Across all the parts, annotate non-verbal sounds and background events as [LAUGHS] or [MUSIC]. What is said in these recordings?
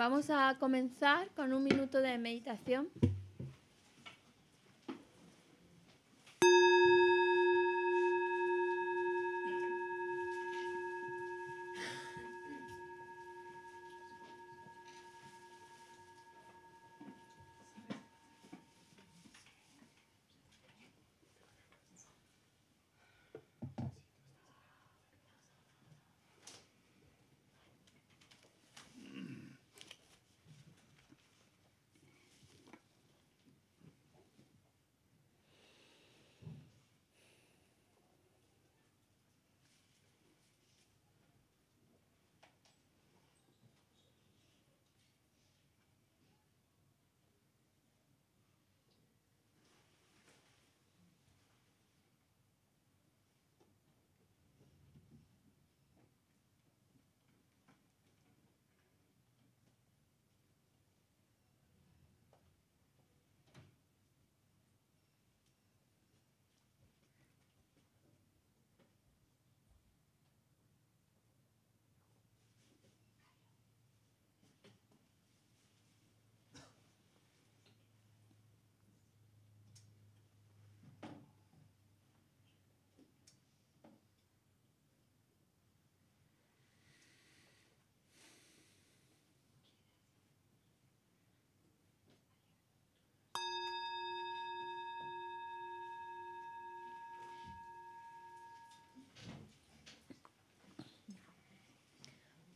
Vamos a comenzar con un minuto de meditación.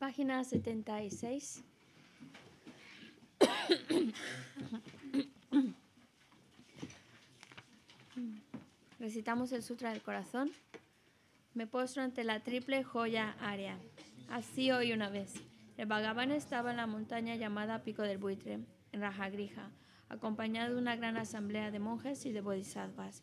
página 76. Recitamos el Sutra del Corazón. Me postro ante la triple joya área. Así hoy una vez. El Bhagavan estaba en la montaña llamada Pico del Buitre, en Rajagriha, acompañado de una gran asamblea de monjes y de bodhisattvas.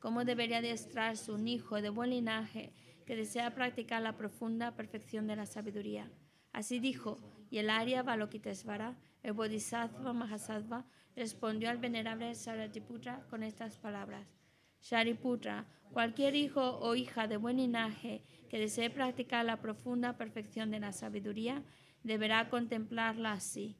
cómo debería de un hijo de buen linaje que desea practicar la profunda perfección de la sabiduría. Así dijo, y el Arya Balokitesvara, el Bodhisattva Mahasattva, respondió al venerable Sariputra con estas palabras. Shariputra, cualquier hijo o hija de buen linaje que desee practicar la profunda perfección de la sabiduría, deberá contemplarla así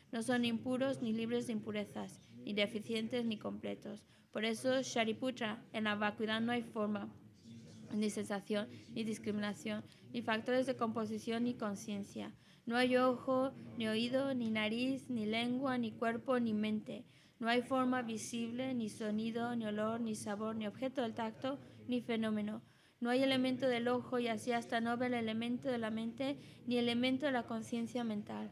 no son impuros ni libres de impurezas, ni deficientes ni completos. Por eso, Shariputra, en la vacuidad no hay forma, ni sensación, ni discriminación, ni factores de composición ni conciencia. No hay ojo, ni oído, ni nariz, ni lengua, ni cuerpo, ni mente. No hay forma visible, ni sonido, ni olor, ni sabor, ni objeto del tacto, ni fenómeno. No hay elemento del ojo y así hasta no ve el elemento de la mente, ni elemento de la conciencia mental.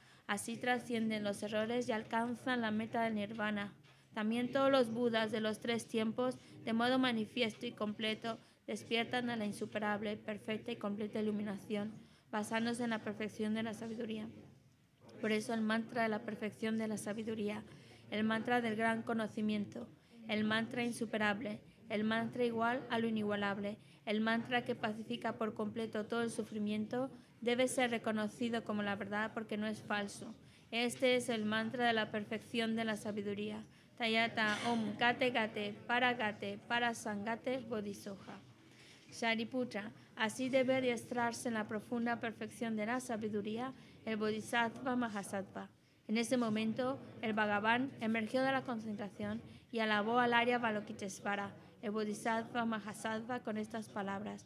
Así trascienden los errores y alcanzan la meta del nirvana. También todos los budas de los tres tiempos, de modo manifiesto y completo, despiertan a la insuperable, perfecta y completa iluminación, basándose en la perfección de la sabiduría. Por eso el mantra de la perfección de la sabiduría, el mantra del gran conocimiento, el mantra insuperable, el mantra igual a lo inigualable, el mantra que pacifica por completo todo el sufrimiento, debe ser reconocido como la verdad porque no es falso. Este es el mantra de la perfección de la sabiduría. Tayata Om Gate Gate Paragate Parasangate Bodhisoja. Shariputra, así debe adiestrarse en la profunda perfección de la sabiduría el Bodhisattva Mahasattva. En ese momento, el Bhagavan emergió de la concentración y alabó al Arya Balokitesvara, el Bodhisattva Mahasattva, con estas palabras.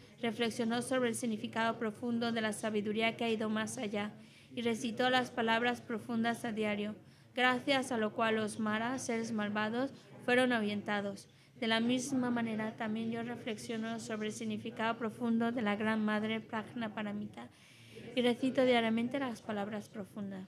reflexionó sobre el significado profundo de la sabiduría que ha ido más allá y recitó las palabras profundas a diario, gracias a lo cual los maras, seres malvados, fueron avientados. De la misma manera, también yo reflexiono sobre el significado profundo de la Gran Madre Prajna Paramita y recito diariamente las palabras profundas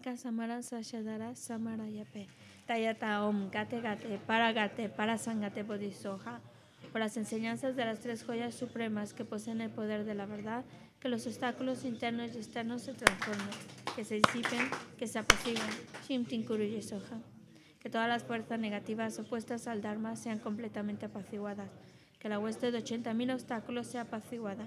Aka Samara Samara Yape. Tayata Om Paragate Parasangate Bodhisoja. Por las enseñanzas de las tres joyas supremas que poseen el poder de la verdad, que los obstáculos internos y externos se transformen, que se disipen, que se apaciguen. Que todas las fuerzas negativas opuestas al Dharma sean completamente apaciguadas. Que la hueste de 80.000 obstáculos sea apaciguada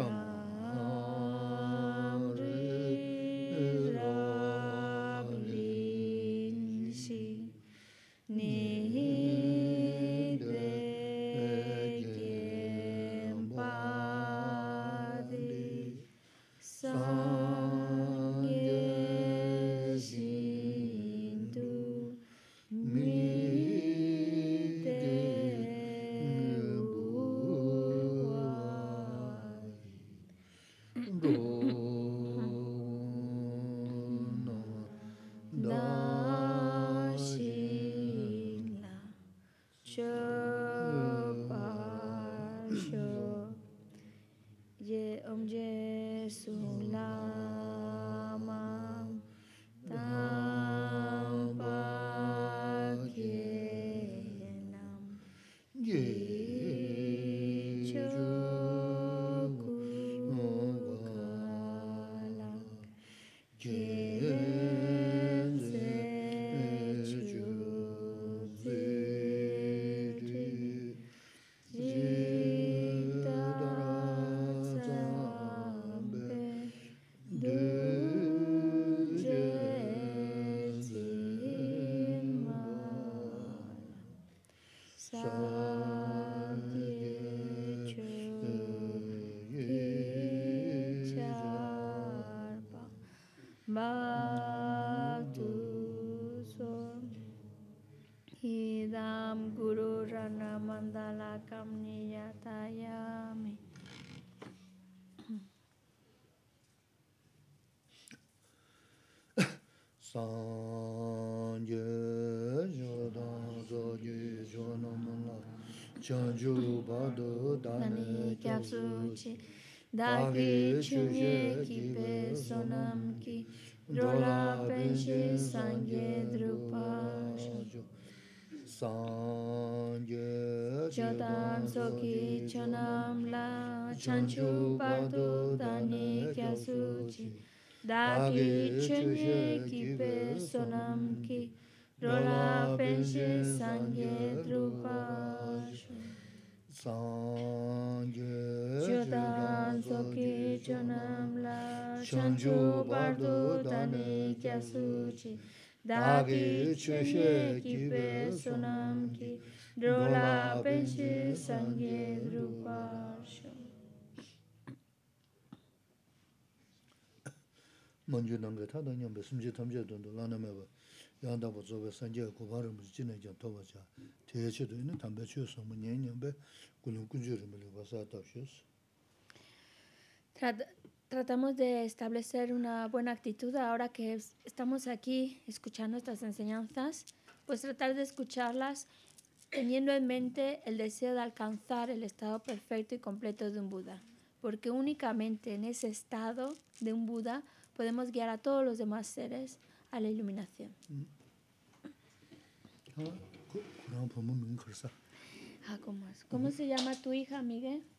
嗯。Dahi chunye ki pe sonam ki Drola penche sangye drupa shajo Sangye Chotam soki chonam la Chanchu pardo dani kya suchi Dahi chunye ki pe sonam ki Drola penche sangye drupa shajo Sangye ki chonam la chanju bardo dani kya suchi dagi chushe ki pe sonam ki drola penshi sangye drupasho manju nangre tada nyambe simje tamje dondo lana meba yanda bo zobe sanje ko baro mu jine jan to ba cha te che do tratamos de establecer una buena actitud ahora que estamos aquí escuchando estas enseñanzas, pues tratar de escucharlas teniendo en mente el deseo de alcanzar el estado perfecto y completo de un Buda, porque únicamente en ese estado de un Buda podemos guiar a todos los demás seres a la iluminación. Mm. Ah, ¿Cómo, cómo se llama tu hija, Miguel? Ah,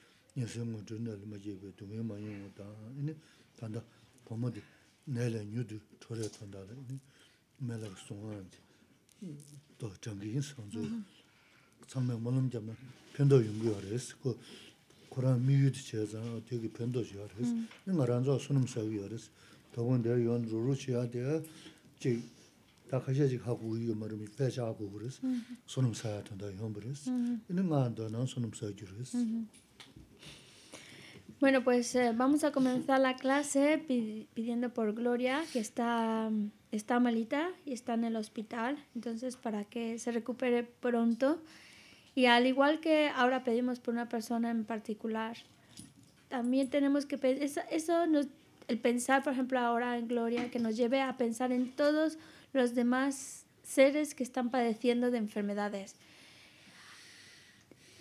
nyesha ngu dhruna lima jebe dhume ma yungu dhan, ini tanda poma di nayla nyudu chore tanda la, ini melaka songan di to jangi yin sanzu, tsangme malam jama pendo yungu ya res, ko koran mi yudu che zan, tegi pendo ya res, ini nga ranzo sunum sayu ya res, togon de yon ruru che ya de, che ta khasha jik haku uyu marumi pecha haku res, sunum sayu tanda yungu res, ini nga dhanan Bueno, pues eh, vamos a comenzar la clase pidiendo por Gloria, que está, malita y está en el hospital, entonces para que se recupere pronto. Y al igual que ahora pedimos por una persona en particular, también tenemos que el pensar, por ejemplo, ahora en Gloria, que nos lleve a pensar en todos los demás seres que están padeciendo de enfermedades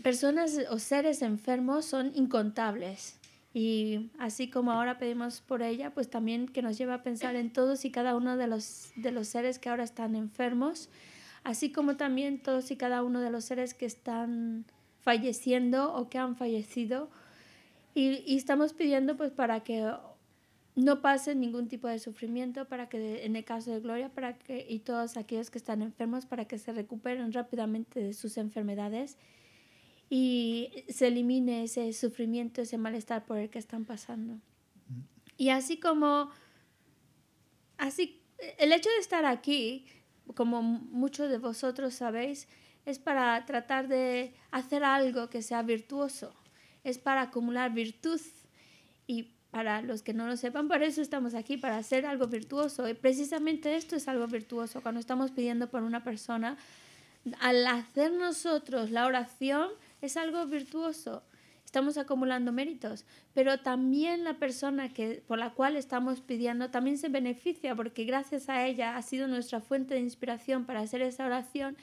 personas o seres enfermos son incontables. Y así como ahora pedimos por ella, pues también que nos lleva a pensar en todos y cada uno de los, de los seres que ahora están enfermos, así como también todos y cada uno de los seres que están falleciendo o que han fallecido. Y, y estamos pidiendo pues para que no pase ningún tipo de sufrimiento, para que en el caso de Gloria, para que y todos aquellos que están enfermos, para que se recuperen rápidamente de sus enfermedades y se elimine ese sufrimiento, ese malestar por el que están pasando. Y así como, así, el hecho de estar aquí, como muchos de vosotros sabéis, es para tratar de hacer algo que sea virtuoso, es para acumular virtud y para los que no lo sepan, por eso estamos aquí, para hacer algo virtuoso. Y precisamente esto es algo virtuoso, cuando estamos pidiendo por una persona, al hacer nosotros la oración, es algo virtuoso. Estamos acumulando méritos, pero también la persona que, por la cual estamos pidiendo también se beneficia porque gracias a ella ha sido nuestra fuente de inspiración para hacer esa oración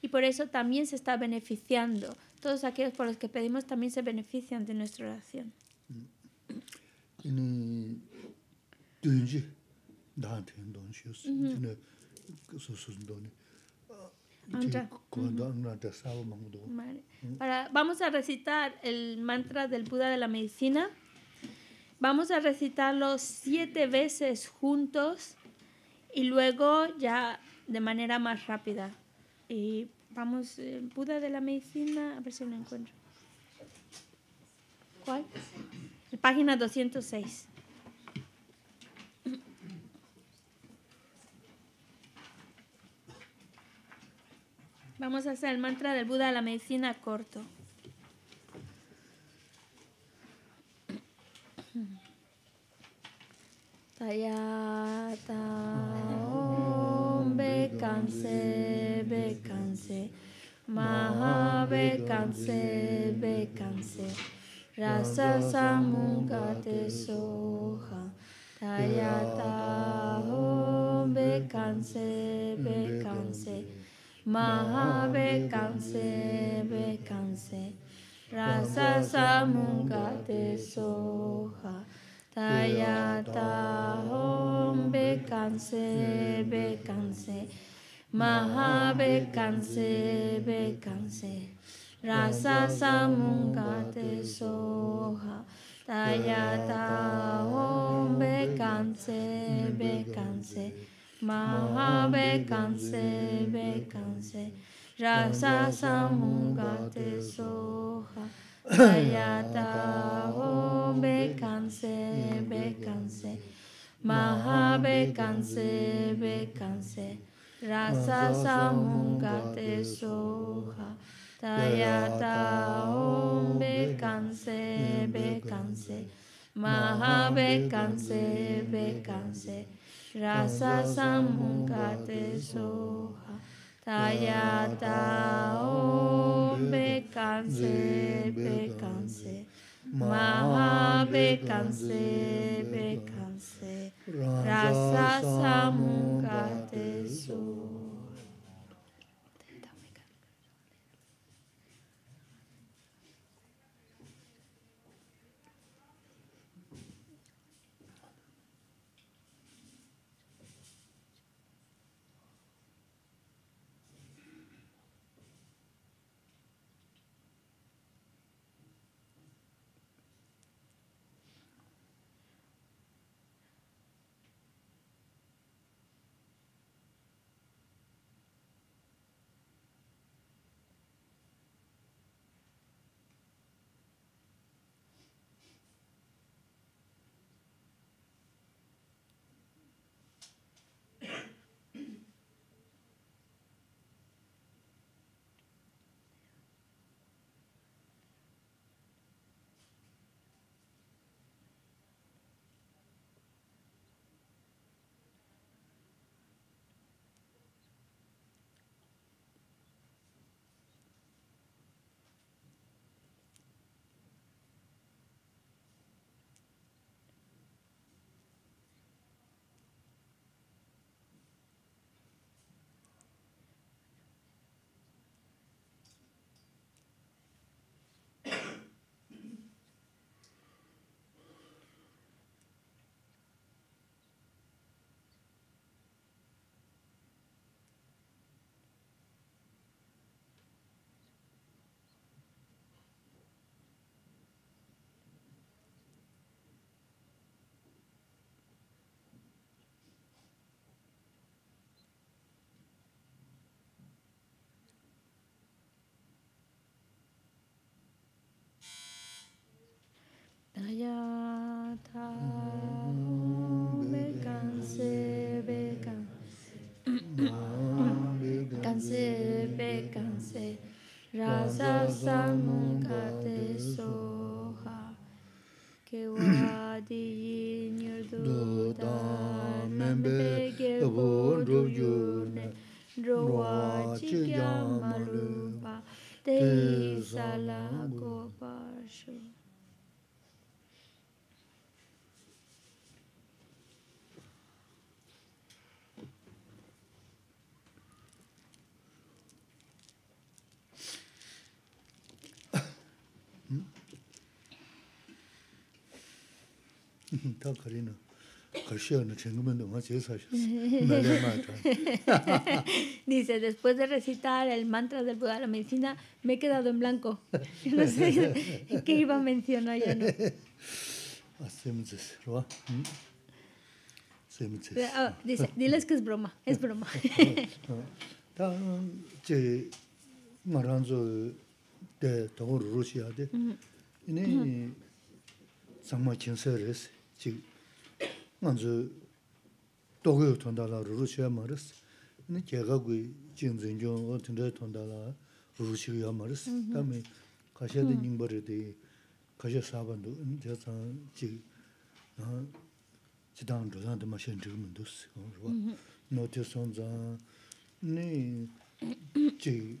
y por eso también se está beneficiando. Todos aquellos por los que pedimos también se benefician de nuestra oración. Mm vamos a recitar el mantra del Buda de la medicina. Vamos a recitarlo siete veces juntos y luego ya de manera más rápida. Y vamos, el eh, Buda de la medicina, a ver si lo encuentro. ¿Cuál? Página 206. Vamos a hacer el mantra del Buda de la medicina corto. Tayata Om Bekanse Bekanse Maha Bekanse Bekanse Rasa Samungate Soha Tayata Om Bekanse Bekanse Mahabekanse, bekanse, rasa samungate soha, tayata hom bekanse, bekanse, be bekanse, rasa samungate soha, tayata hom bekanse, bekanse, be bekanse, rasa samungate soha. [COUGHS] Ayata om bekanse, bekanse, be canse. rasa samungate soha. Tayata om canse. bekanse, mahabekanse, be canse. rasa samungkate soha Taya tayata om bekanse bekanse maha bekanse bekanse rasa samungkate soha Yeah. [LAUGHS] Dice, después de recitar el mantra del Buda de la medicina, me he quedado en blanco. [LAUGHS] no sé qué iba a mencionar dice, diles que es broma, es broma. de [LAUGHS] ah, chik 먼저 dogayu tondala ruru shiya maris ina kyaga gui jing zin jung o tindayi tondala ruru shiya maris dami kashiya di nyingbari di kashiya sabandu ina dhiyat zang chik jidang dhudang di mashen dhig mundus no ti son zang chik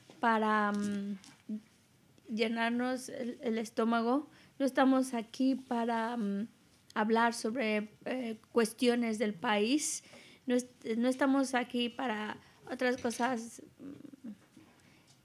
para mm, llenarnos el, estómago, no estamos aquí para mm, hablar sobre eh, cuestiones del país, no, no, estamos aquí para otras cosas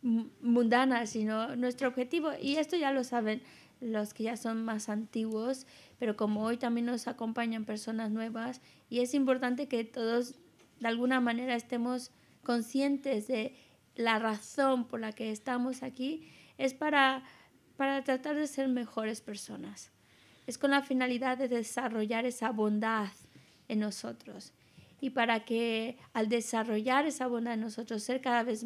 mm, mundanas, sino nuestro objetivo, y esto ya lo saben los que ya son más antiguos, pero como hoy también nos acompañan personas nuevas, y es importante que todos de alguna manera estemos conscientes de la razón por la que estamos aquí es para, tratar de ser mejores personas. Es con la finalidad de desarrollar esa bondad en nosotros y para que al desarrollar esa bondad en nosotros, ser cada vez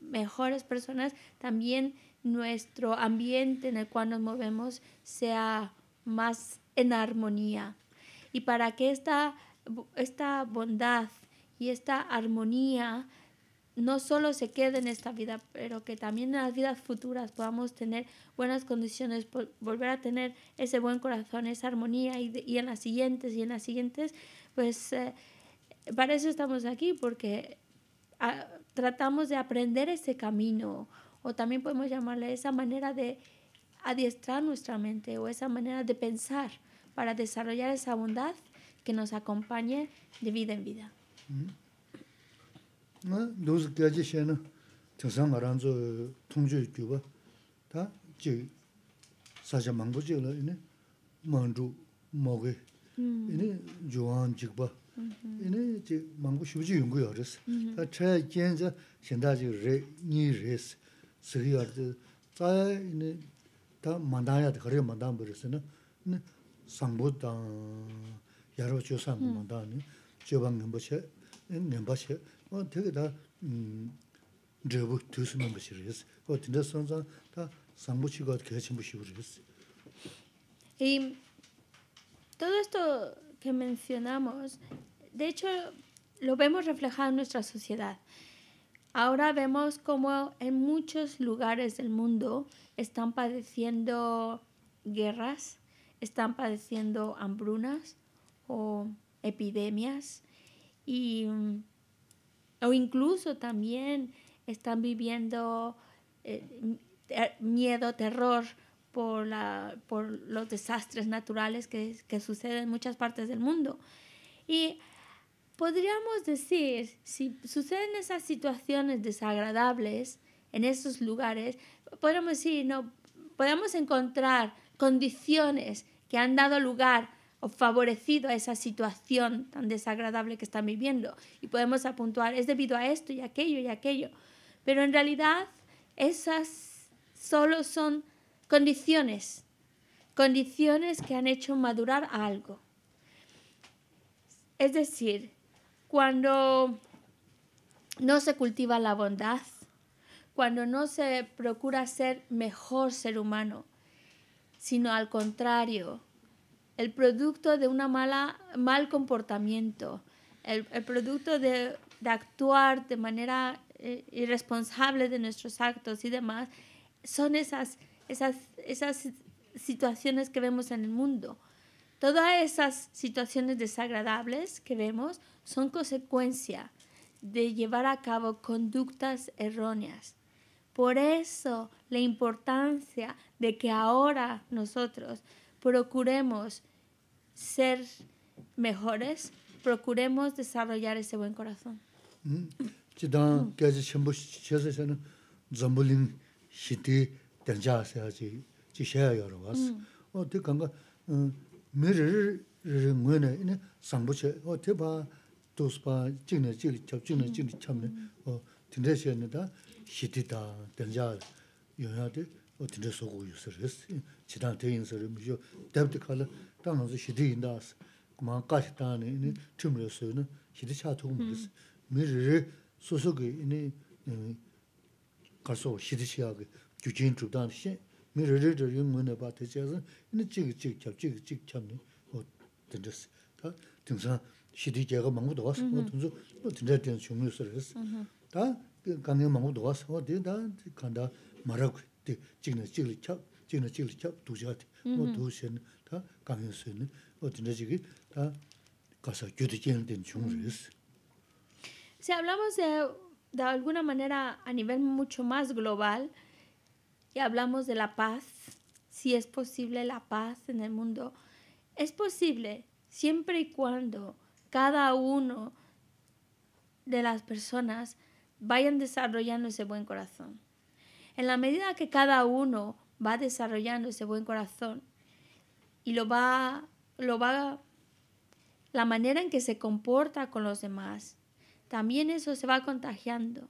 mejores personas, también nuestro ambiente en el cual nos movemos sea más en armonía. Y para que esta, esta bondad y esta armonía no solo se quede en esta vida, pero que también en las vidas futuras podamos tener buenas condiciones, volver a tener ese buen corazón, esa armonía y, en las siguientes y en las siguientes, pues eh, para eso estamos aquí, porque ah, tratamos de aprender ese camino o también podemos llamarle esa manera de adiestrar nuestra mente o esa manera de pensar para desarrollar esa bondad que nos acompañe de vida en vida. ngā lūsū gāchī shē nā tīngsā ngā rāndzō tōngchū yu bā tā jī sācā māngbō chī yu lā yu nā māngchū mōgī yu nā yuwaān jīg bā yu nā jī māngbō shū jī yungu yu rī sī tā chā yu jian zā y todo esto que mencionamos de hecho lo vemos reflejado en nuestra sociedad ahora vemos como en muchos lugares del mundo están padeciendo guerras están padeciendo hambrunas o epidemias y o incluso también están viviendo eh, miedo, terror por, por los desastres naturales que, suceden en muchas partes del mundo. Y podríamos decir, si suceden esas situaciones desagradables en esos lugares, podríamos decir, no, podemos encontrar condiciones que han dado lugar o favorecido a esa situación tan desagradable que están viviendo. Y podemos apuntar, es debido a esto y aquello y aquello. Pero en realidad esas solo son condiciones, condiciones que han hecho madurar algo. Es decir, cuando no se cultiva la bondad, cuando no se procura ser mejor ser humano, sino al contrario, el producto de un mal comportamiento, el, producto de, actuar de manera eh, irresponsable de nuestros actos y demás, son esas, esas situaciones que vemos en el mundo. Todas esas situaciones desagradables que vemos son consecuencia de llevar a cabo conductas erróneas. Por eso la importancia de que ahora nosotros procuremos ser mejores, procuremos desarrollar ese buen corazón. Chidang que chenpo chese se no zambuling shiti tenja se haji chi shaya yoro was. O te kanga mi riri riri ngwe ne ine o te pa dos pa jingne jigli chab jingne jigli chamne o tenja she ne da shiti da tenja yoya de 어디로 서고 있으세요? 지난 대인 사람이죠. 대부터 당연히 시디인다스. 그만 가시다니 이 팀으로서는 시디 차트고 무슨 미르 소속이 이 가서 시디 시하게 규진 주단시 미르르르 용문에 받대자서 이 찍이 찍 잡지 어 된다스. 다 등산 시디 제가 망고도 왔어. 뭐 등수 뭐 등자 된 중요스러스. 다 강에 망고도 왔어. 어디다 간다 말하고 Mm-hmm. Si hablamos de, alguna manera a nivel mucho más global y hablamos de la paz, si es posible la paz en el mundo, es posible siempre y cuando cada uno de las personas vayan desarrollando ese buen corazón. En la medida que cada uno va desarrollando ese buen corazón y lo va, lo va, la manera en que se comporta con los demás, también eso se va contagiando.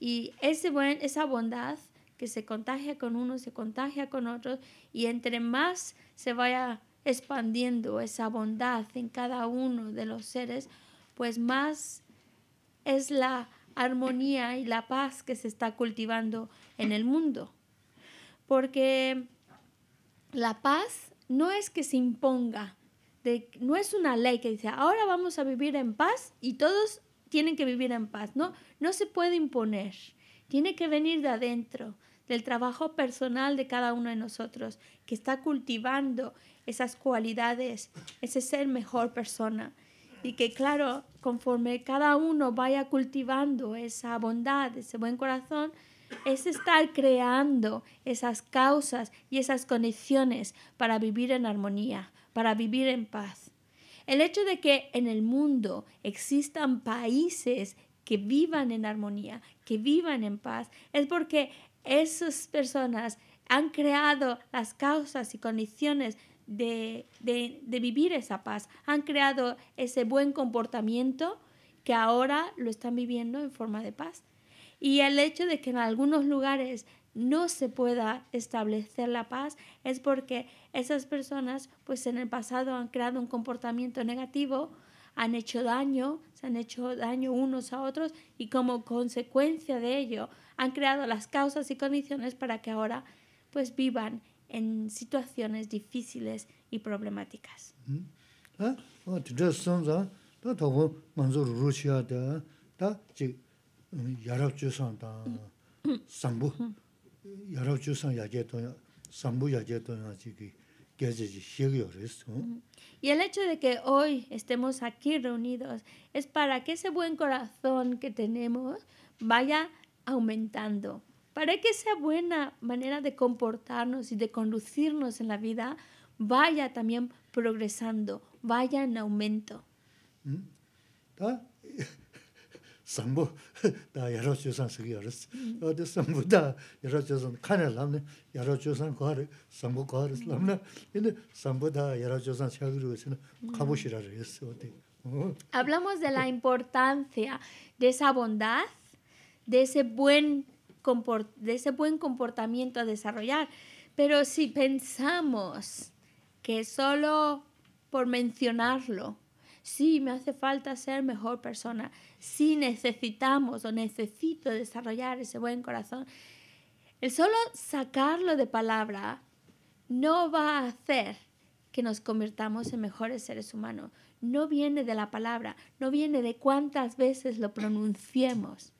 Y ese buen, esa bondad que se contagia con uno, se contagia con otros, y entre más se vaya expandiendo esa bondad en cada uno de los seres, pues más es la armonía y la paz que se está cultivando en el mundo. Porque la paz no es que se imponga, no es una ley que dice, ahora vamos a vivir en paz y todos tienen que vivir en paz. No, no se puede imponer, tiene que venir de adentro del trabajo personal de cada uno de nosotros, que está cultivando esas cualidades, ese ser mejor persona. Y que claro, conforme cada uno vaya cultivando esa bondad, ese buen corazón, es estar creando esas causas y esas condiciones para vivir en armonía, para vivir en paz. El hecho de que en el mundo existan países que vivan en armonía, que vivan en paz, es porque esas personas han creado las causas y condiciones de, vivir esa paz, han creado ese buen comportamiento que ahora lo están viviendo en forma de paz. Y el hecho de que en algunos lugares no se pueda establecer la paz es porque esas personas pues en el pasado han creado un comportamiento negativo, han hecho daño, se han hecho daño unos a otros y como consecuencia de ello han creado las causas y condiciones para que ahora pues vivan en situaciones difíciles y problemáticas. Y el hecho de que hoy estemos aquí reunidos es para que ese buen corazón que tenemos vaya aumentando para que esa buena manera de comportarnos y de conducirnos en la vida vaya también progresando, vaya en aumento. Hablamos de la importancia de esa bondad, de ese buen de ese buen comportamiento a desarrollar. Pero si pensamos que solo por mencionarlo, sí, me hace falta ser mejor persona, si necesitamos o necesito desarrollar ese buen corazón, el solo sacarlo de palabra no va a hacer que nos convirtamos en mejores seres humanos. No viene de la palabra, no viene de cuántas veces lo pronunciemos.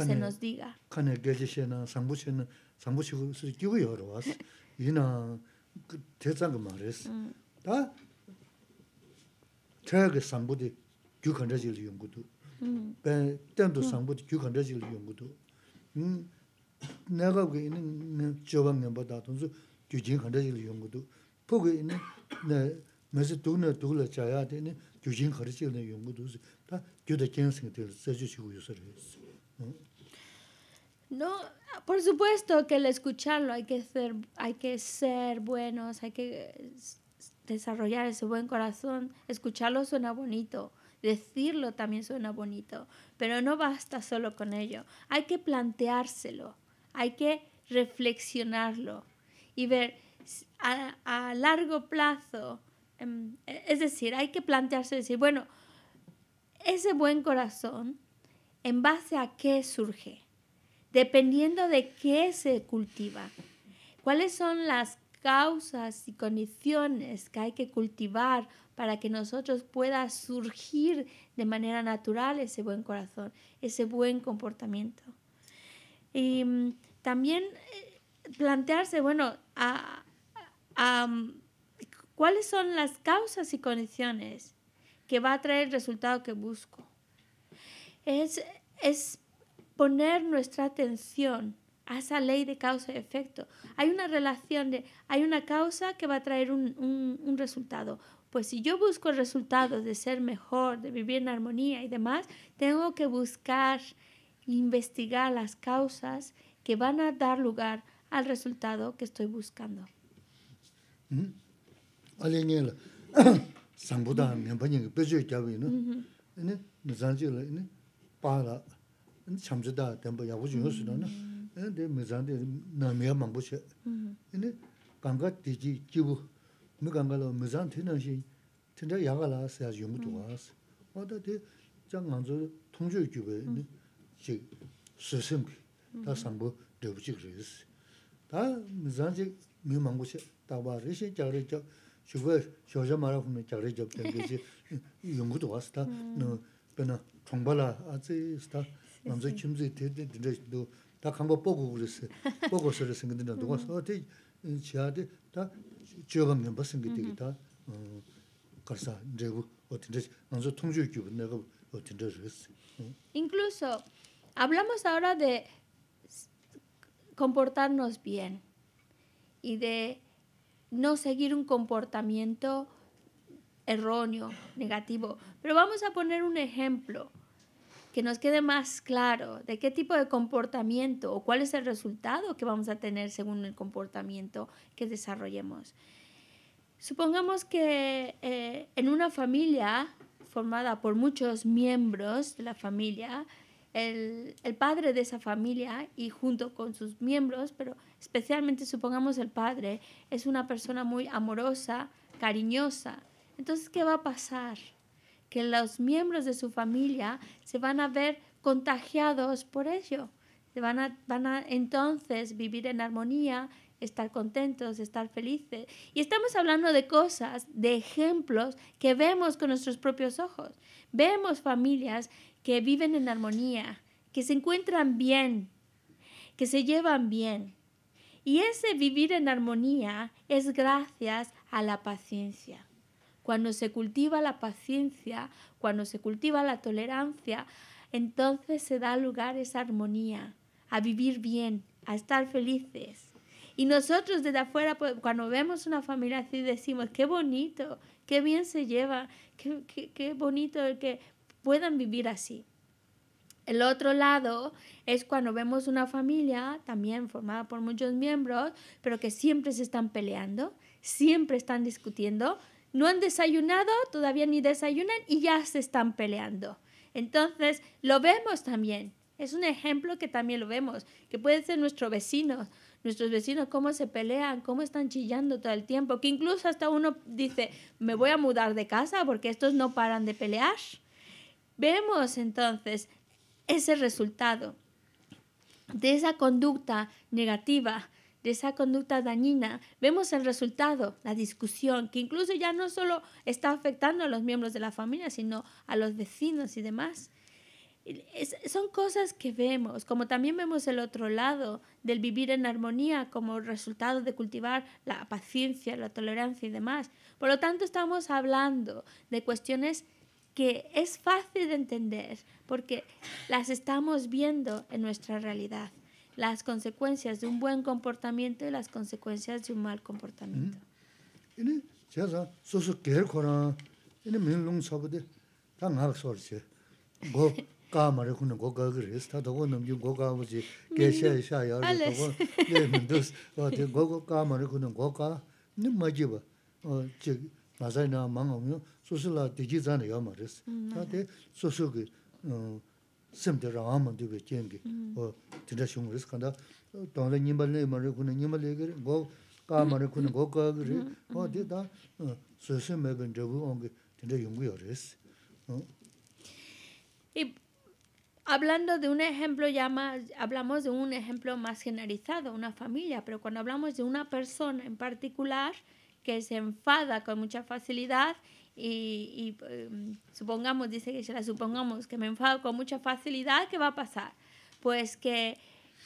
se nos diga. Kane geje she na sangbu she na sangbu she su gyu yo ro was. Ina ge te zang ma res. Da? Te ge sangbu de gyu kan ja jil yong gu du. Ben ten do sangbu de gyu kan ja jil yong gu du. Mm. mm. mm. Na ga su gyu jin kan ja jil yong gu du. Po du ne du le ja ya gyu jin kan ja jil ne yong gu du. se ju shi gu yo No, por supuesto que el escucharlo hay que ser, hay que ser buenos, hay que eh, desarrollar ese buen corazón. Escucharlo suena bonito, decirlo también suena bonito, pero no basta solo con ello. Hay que planteárselo, hay que reflexionarlo y ver a, a largo plazo. Em, e, es decir, hay que plantearse decir, bueno, ese buen corazón en base a qué surge, dependiendo de qué se cultiva, cuáles son las causas y condiciones que hay que cultivar para que nosotros pueda surgir de manera natural ese buen corazón, ese buen comportamiento. Y mm, también eh, plantearse, bueno, cuáles son las causas y condiciones que va a traer el resultado que busco es, es poner nuestra atención a esa ley de causa y efecto. Hay una relación de, hay una causa que va a traer un, resultado. Pues si yo busco el resultado de ser mejor, de vivir en armonía y demás, tengo que buscar, e investigar las causas que van a dar lugar al resultado que estoy buscando. [COUGHS] 빠라 참지다 담보 야고 중요스는 근데 미잔데 나미야 망보셔 근데 강가 뒤지 기부 미 강가로 미잔 되는 시 진짜 야가라 세야 용도 와서 어디 대 장안조 통주 규베 지 스승 다 산부 되부지 그랬어 다 미잔지 미 망보셔 다바 리시 자르죠 주베 쇼자 마라 후메 자르죠 되게지 용도 왔다 너 변화 Incluso hablamos ahora de comportarnos bien y de no seguir un comportamiento erróneo, negativo. Pero vamos a poner un ejemplo que nos quede más claro de qué tipo de comportamiento o cuál es el resultado que vamos a tener según el comportamiento que desarrollemos. Supongamos que eh, en una familia formada por muchos miembros de la familia, el, el, padre de esa familia y junto con sus miembros, pero especialmente supongamos el padre, es una persona muy amorosa, cariñosa, entonces, ¿qué va a pasar? Que los miembros de su familia se van a ver contagiados por ello. Van a, van a entonces vivir en armonía, estar contentos, estar felices. Y estamos hablando de cosas, de ejemplos que vemos con nuestros propios ojos. Vemos familias que viven en armonía, que se encuentran bien, que se llevan bien. Y ese vivir en armonía es gracias a la paciencia. Cuando se cultiva la paciencia, cuando se cultiva la tolerancia, entonces se da lugar a esa armonía, a vivir bien, a estar felices. Y nosotros desde afuera, pues, cuando vemos una familia así, decimos, qué bonito, qué bien se lleva, qué, qué, qué bonito el que puedan vivir así. El otro lado es cuando vemos una familia también formada por muchos miembros, pero que siempre se están peleando, siempre están discutiendo, no han desayunado, todavía ni desayunan y ya se están peleando. Entonces, lo vemos también. Es un ejemplo que también lo vemos, que puede ser nuestro vecino. nuestros vecinos, cómo se pelean, cómo están chillando todo el tiempo, que incluso hasta uno dice, me voy a mudar de casa porque estos no paran de pelear. Vemos entonces ese resultado de esa conducta negativa de esa conducta dañina, vemos el resultado, la discusión, que incluso ya no solo está afectando a los miembros de la familia, sino a los vecinos y demás. son cosas que vemos, como también vemos el otro lado del vivir en armonía como resultado de cultivar la paciencia, la tolerancia y demás. Por lo tanto, estamos hablando de cuestiones que es fácil de entender porque las estamos viendo en nuestra realidad las consecuencias de un buen comportamiento y las consecuencias de un mal comportamiento. [LAUGHS] Y hablando de un ejemplo ya hablamos de un ejemplo más generalizado, una familia, pero cuando hablamos de una persona en particular que se enfada con mucha facilidad, y, em, supongamos, dice que la supongamos, que me enfado con mucha facilidad, ¿qué va a pasar? Pues que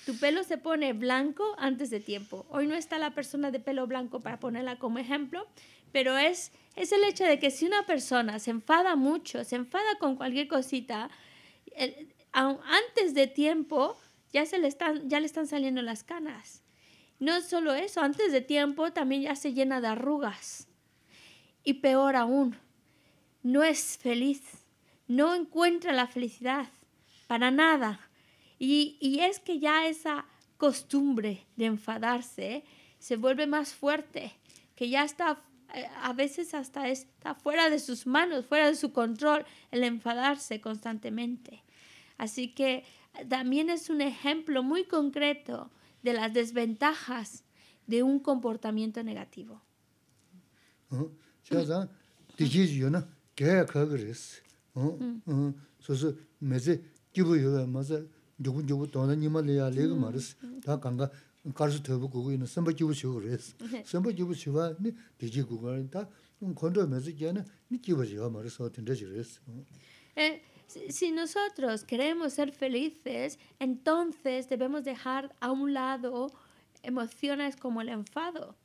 tu pelo se pone blanco antes de tiempo. Hoy no está la persona de pelo blanco para ponerla como ejemplo, pero es, el hecho de que si una persona se enfada mucho, se enfada con cualquier cosita, antes de tiempo ya, se le están, ya le están saliendo las canas. No solo eso, antes de tiempo también ya se llena de arrugas. Y peor aún, no es feliz, no encuentra la felicidad para nada. Y, es que ya esa costumbre de enfadarse ¿eh? se vuelve más fuerte, que ya está eh, a veces hasta está fuera de sus manos, fuera de su control el enfadarse constantemente. Así que eh, también es un ejemplo muy concreto de las desventajas de un comportamiento negativo. Si nosotros queremos ser felices, entonces debemos dejar a un lado emociones como el enfado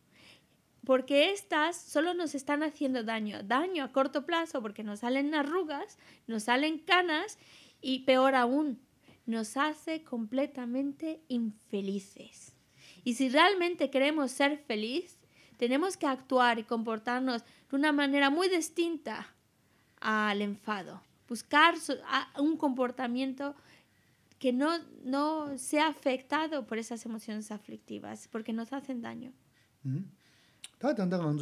porque estas solo nos están haciendo daño, daño a corto plazo porque nos salen arrugas, nos salen canas y peor aún, nos hace completamente infelices. Y si realmente queremos ser felices, tenemos que actuar y comportarnos de una manera muy distinta al enfado, buscar un comportamiento que no, sea afectado por esas emociones aflictivas, porque nos hacen daño. 다 단단한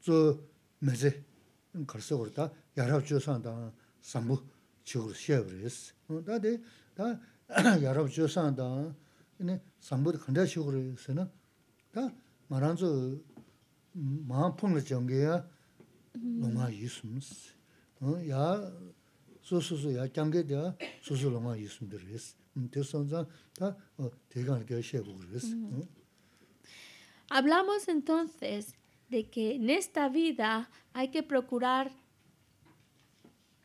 저 매제 걸서 그렇다 여러 주소한 다 [CLEARS THROAT] 삼부 지구 시어브리스 어 다데 다 여러 주소한 다네 삼부 근데 시어브리스는 다 말한 저 마음품의 정계야 농아 있음스 어야 소소소 야 장계다 소소롱아 있음들리스 대선자 다 대간 개시해 보고 그랬어 Hablamos entonces de que en esta vida hay que procurar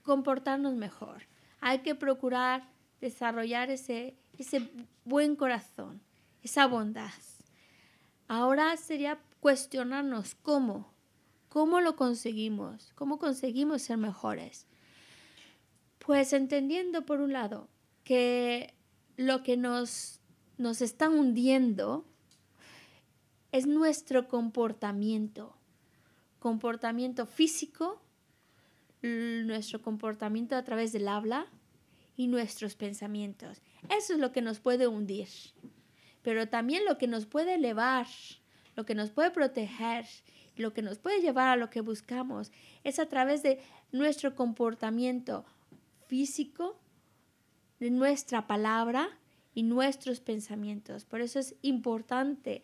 comportarnos mejor, hay que procurar desarrollar ese, buen corazón, esa bondad. Ahora sería cuestionarnos cómo, cómo lo conseguimos, cómo conseguimos ser mejores. Pues entendiendo por un lado que lo que nos, nos está hundiendo es nuestro comportamiento, comportamiento físico, nuestro comportamiento a través del habla y nuestros pensamientos. Eso es lo que nos puede hundir, pero también lo que nos puede elevar, lo que nos puede proteger, lo que nos puede llevar a lo que buscamos, es a través de nuestro comportamiento físico, de nuestra palabra y nuestros pensamientos. Por eso es importante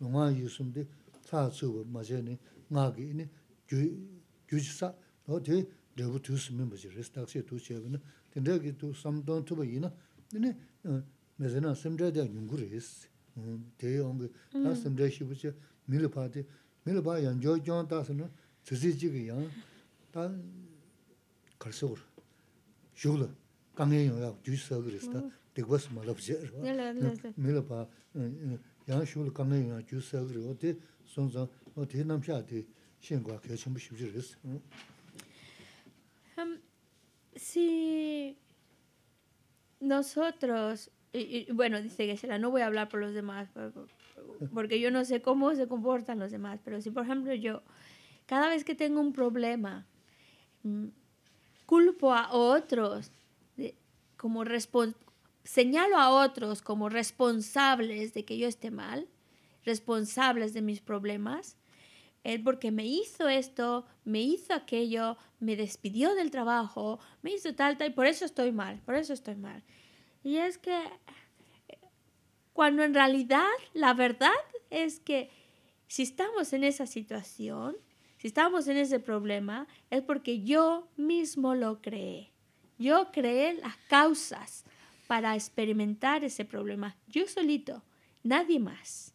nungā yusum di tsā tsūwa ma xe ni ngā ki ini gyū chī sā, o di dhēbu tū sumi ma xe rēs, dāk xe tū xe wana, di dhē ki tū samdōng tūba ina, ini me xe na samdhē diya Mm. Si nosotros, y, bueno, dice Gesela, no voy a hablar por los demás, porque yo no sé cómo se comportan los demás, pero si por ejemplo yo, cada vez que tengo un problema, mm, culpo a otros de, como responsable señalo a otros como responsables de que yo esté mal, responsables de mis problemas, él porque me hizo esto, me hizo aquello, me despidió del trabajo, me hizo tal, tal, y por eso estoy mal, por eso estoy mal. Y es que cuando en realidad la verdad es que si estamos en esa situación, si estamos en ese problema, es porque yo mismo lo creé. Yo creé las causas para experimentar ese problema. Yo solito, nadie más.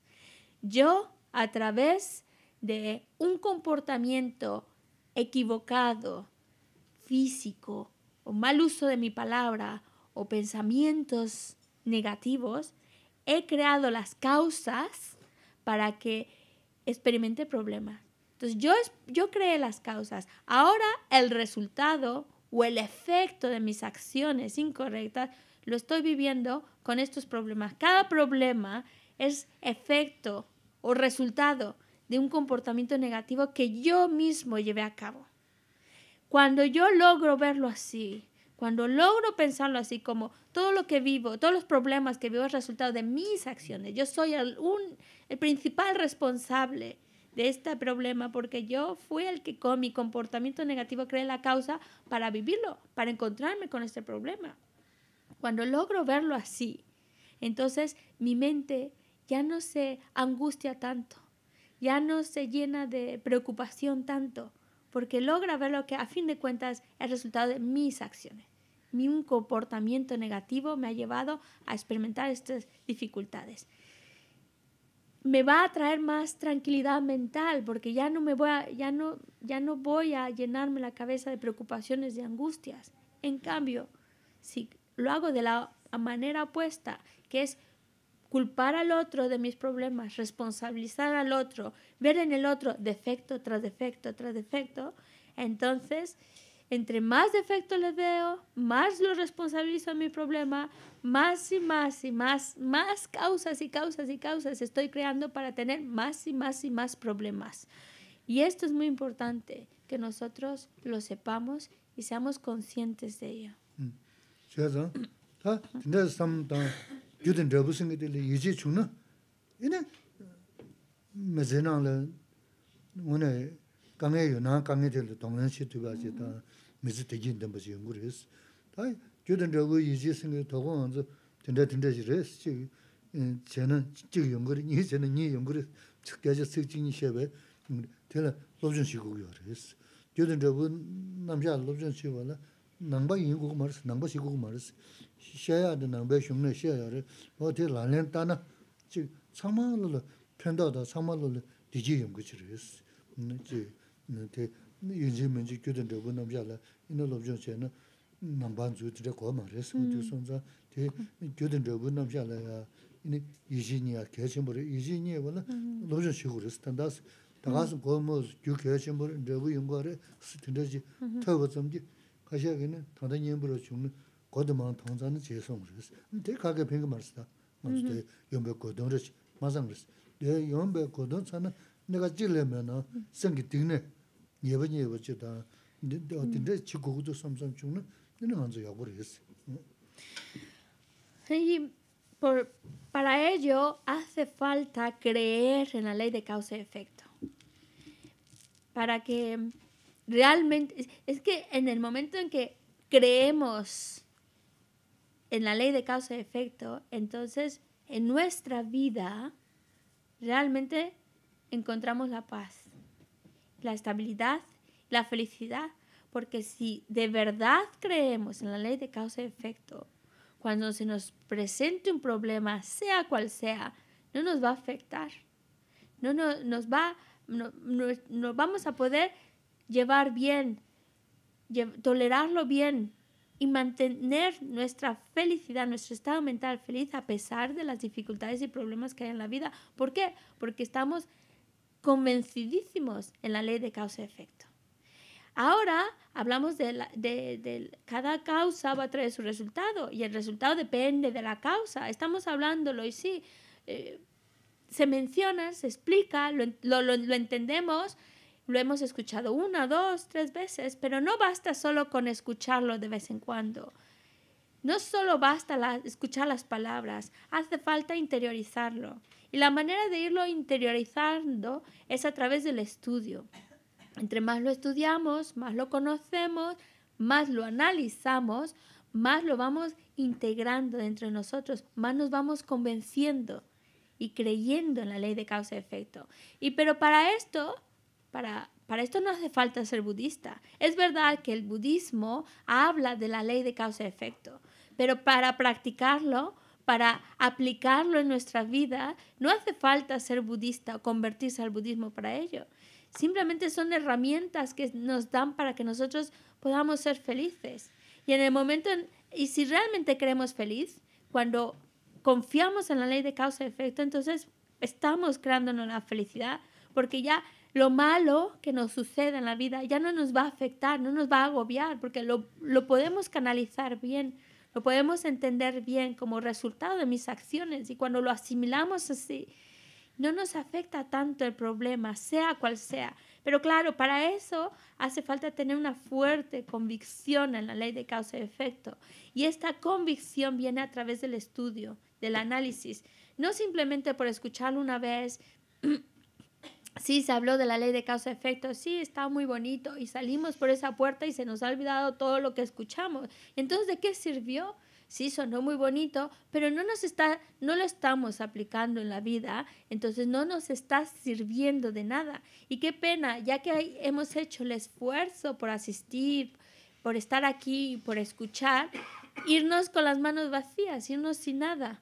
Yo a través de un comportamiento equivocado, físico, o mal uso de mi palabra, o pensamientos negativos, he creado las causas para que experimente problemas. Entonces yo, yo creé las causas. Ahora el resultado o el efecto de mis acciones incorrectas lo estoy viviendo con estos problemas. Cada problema es efecto o resultado de un comportamiento negativo que yo mismo llevé a cabo. Cuando yo logro verlo así, cuando logro pensarlo así como todo lo que vivo, todos los problemas que vivo es resultado de mis acciones, yo soy el, el principal responsable de este problema porque yo fui el que con mi comportamiento negativo creé la causa para vivirlo, para encontrarme con este problema. Cuando logro verlo así, entonces mi mente ya no se angustia tanto, ya no se llena de preocupación tanto, porque logra ver lo que a fin de cuentas es resultado de mis acciones. Mi un comportamiento negativo me ha llevado a experimentar estas dificultades. Me va a traer más tranquilidad mental porque ya no me voy a, ya no, ya no voy a llenarme la cabeza de preocupaciones, de angustias. En cambio, si lo hago de la manera opuesta, que es culpar al otro de mis problemas, responsabilizar al otro, ver en el otro defecto tras defecto tras defecto, entonces, entre más defecto le veo, más lo responsabilizo a mi problema, más y más y más, más causas y causas y causas estoy creando para tener más y más y más problemas. Y esto es muy importante, que nosotros lo sepamos y seamos conscientes de ello. Tendai 다 근데 삼다 유든 singa tali yi ji chung 오늘 Hine me zina ng le, wane ka nga yi naa ka nga tali tong nang 된다 tuwa jitang 저는 tagi nandam pa si yung guri jis. Thay gyudan drabu yi ji singa togo zi, tendai tendai jiris, 넘버 yīn gu gu mā rīs, nāngbā shī gu gu mā rīs, shēyā dī nāngbā shūng nā shēyā rī, wā tī lān lēn tā na, chī cāngmā lō lō, pēndā dā cāngmā lō lō, dī jī yīm gu chī rīs, chī, tī yīn jī mīn jī gyū dīn dī gu na, nāngbā dzū para ello hace falta creer en la ley de causa y efecto. Para que realmente, es que en el momento en que creemos en la ley de causa y efecto, entonces en nuestra vida realmente encontramos la paz, la estabilidad, la felicidad, porque si de verdad creemos en la ley de causa y efecto, cuando se nos presente un problema, sea cual sea, no nos va a afectar. No, nos va, no, no vamos a poder llevar bien, tolerarlo bien y mantener nuestra felicidad, nuestro estado mental feliz a pesar de las dificultades y problemas que hay en la vida. ¿Por qué? Porque estamos convencidísimos en la ley de causa-efecto. y Ahora hablamos de, cada causa va a traer su resultado y el resultado depende de la causa. Estamos hablándolo y sí, eh, se menciona, se explica, lo entendemos, lo hemos escuchado una, dos, tres veces, pero no basta solo con escucharlo de vez en cuando. No solo basta escuchar las palabras, hace falta interiorizarlo. Y la manera de irlo interiorizando es a través del estudio. Entre más lo estudiamos, más lo conocemos, más lo analizamos, más lo vamos integrando dentro de nosotros, más nos vamos convenciendo y creyendo en la ley de causa y efecto. Y pero para esto para, esto no hace falta ser budista. Es verdad que el budismo habla de la ley de causa-efecto, y pero para practicarlo, para aplicarlo en nuestra vida, no hace falta ser budista o convertirse al budismo para ello. Simplemente son herramientas que nos dan para que nosotros podamos ser felices. Y en el momento, y si realmente creemos feliz, cuando confiamos en la ley de causa-efecto, y entonces estamos creándonos la felicidad, porque ya lo malo que nos sucede en la vida ya no nos va a afectar, no nos va a agobiar, porque lo, podemos canalizar bien, lo podemos entender bien como resultado de mis acciones y cuando lo asimilamos así, no nos afecta tanto el problema, sea cual sea. Pero claro, para eso hace falta tener una fuerte convicción en la ley de causa y efecto. Y esta convicción viene a través del estudio, del análisis. No simplemente por escucharlo una vez, [CLEARS THROAT] sí se habló de la ley de causa-efecto, sí, está muy bonito y salimos por esa puerta y se nos ha olvidado todo lo que escuchamos. Entonces, ¿de qué sirvió? Sí, sonó muy bonito, pero no nos está, no lo estamos aplicando en la vida, entonces no nos está sirviendo de nada. Y qué pena, ya que hemos hecho el esfuerzo por asistir, por estar aquí, por escuchar, irnos con las manos vacías, irnos sin nada.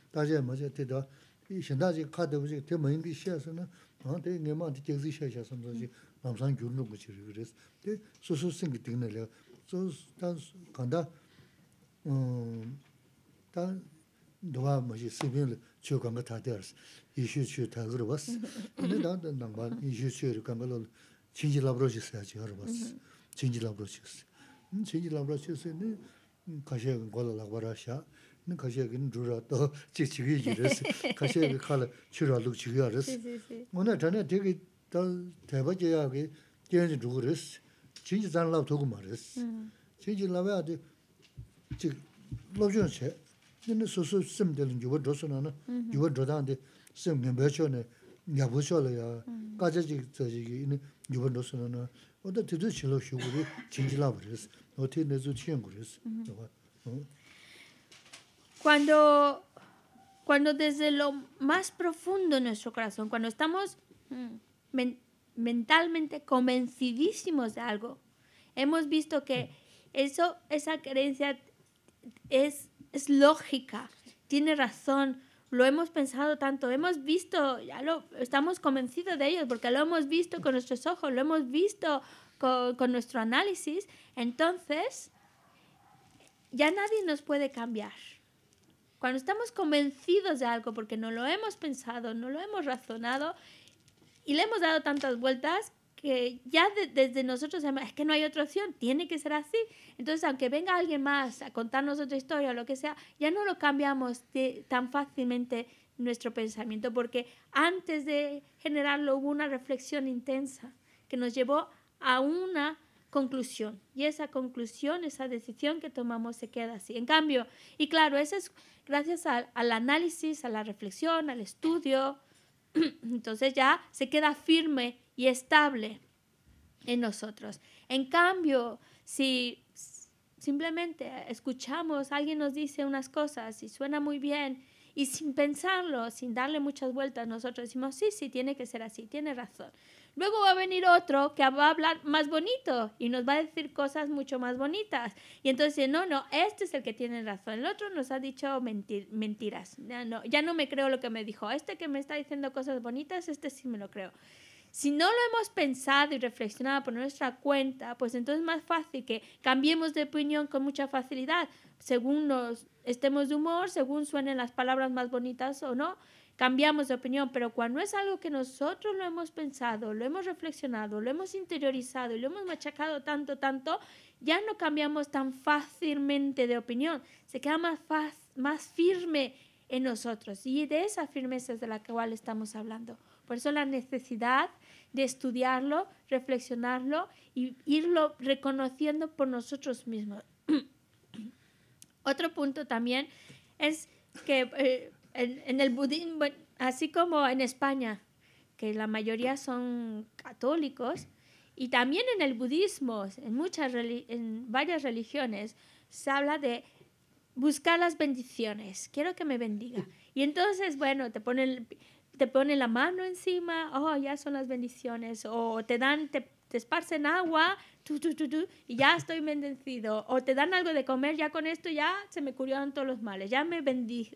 다제 뭐제 되다 이 신다지 카드 부지 더 많이 비셔서는 어때 네만 되게지 셔셔서 뭐지 남산 교류 뭐지 그래서 되 소소생 되네요 소단 간다 음다 도와 뭐지 시빌 추가가 다 되어서 이슈슈 다 그러버스 근데 나도 남바 이슈슈 이렇게 간걸 진지 라브로지스 같이 여러버스 진지 라브로지스 진지 라브로지스 걸어라 nini khashaayagayinin mm. mm-hmm. mm. du интерtaa fate chain shuy kueey jyiratsy khashaayagayin khaa lak chury-자�лушigaayas unar tanyaaать tekaaydaal nahin my payoda jea gai g 리a zeyforu xaiya kora Matigaji dhanlap tokIndwalayar Matigaji dhanlap xa say notsu twi sii su som divartaswa dana hen dvartaswa tamih 60 uwun soalaya ngaanocayoowshik ing Cuando, cuando desde lo más profundo de nuestro corazón, cuando estamos mm, mentalmente convencidísimos de algo, hemos visto que eso, esa creencia es, lógica, tiene razón, lo hemos pensado tanto, hemos visto, ya lo estamos convencidos de ello, porque lo hemos visto con nuestros ojos, lo hemos visto con nuestro análisis, entonces ya nadie nos puede cambiar. Cuando estamos convencidos de algo porque no lo hemos pensado, no lo hemos razonado y le hemos dado tantas vueltas que ya desde nosotros es que no hay otra opción, tiene que ser así. Entonces, aunque venga alguien más a contarnos otra historia o lo que sea, ya no lo cambiamos tan fácilmente nuestro pensamiento porque antes de generarlo hubo una reflexión intensa que nos llevó a una conclusión. Y esa conclusión, esa decisión que tomamos se queda así. En cambio, y claro, eso es gracias al, análisis, a la reflexión, al estudio. [CLEARS THROAT] Entonces ya se queda firme y estable en nosotros. En cambio, si simplemente escuchamos, alguien nos dice unas cosas y suena muy bien y sin pensarlo, sin darle muchas vueltas, nosotros decimos, sí, sí, tiene que ser así, tiene razón. Luego va a venir otro que va a hablar más bonito y nos va a decir cosas mucho más bonitas. Y entonces, no, no, este es el que tiene razón. El otro nos ha dicho mentiras. Ya no, ya no me creo lo que me dijo. Este que me está diciendo cosas bonitas, este sí me lo creo. Si no lo hemos pensado y reflexionado por nuestra cuenta, pues entonces es más fácil que cambiemos de opinión con mucha facilidad, según nos estemos de humor, según suenen las palabras más bonitas o no cambiamos de opinión, pero cuando es algo que nosotros lo hemos pensado, lo hemos reflexionado, lo hemos interiorizado y lo hemos machacado tanto, tanto, ya no cambiamos tan fácilmente de opinión, se queda más, más firme en nosotros y de esa firmeza es de la cual estamos hablando. Por eso la necesidad de estudiarlo, reflexionarlo y irlo reconociendo por nosotros mismos. [COUGHS] Otro punto también es que eh, en, el budismo, así como en España, que la mayoría son católicos, y también en el budismo, en, muchas, en varias religiones, se habla de buscar las bendiciones, quiero que me bendiga. Y entonces, bueno, te pone te la mano encima, oh, ya son las bendiciones, o te dan, te esparcen agua, y ya estoy bendecido. O te dan algo de comer, ya con esto ya se me curaron todos los males, ya, me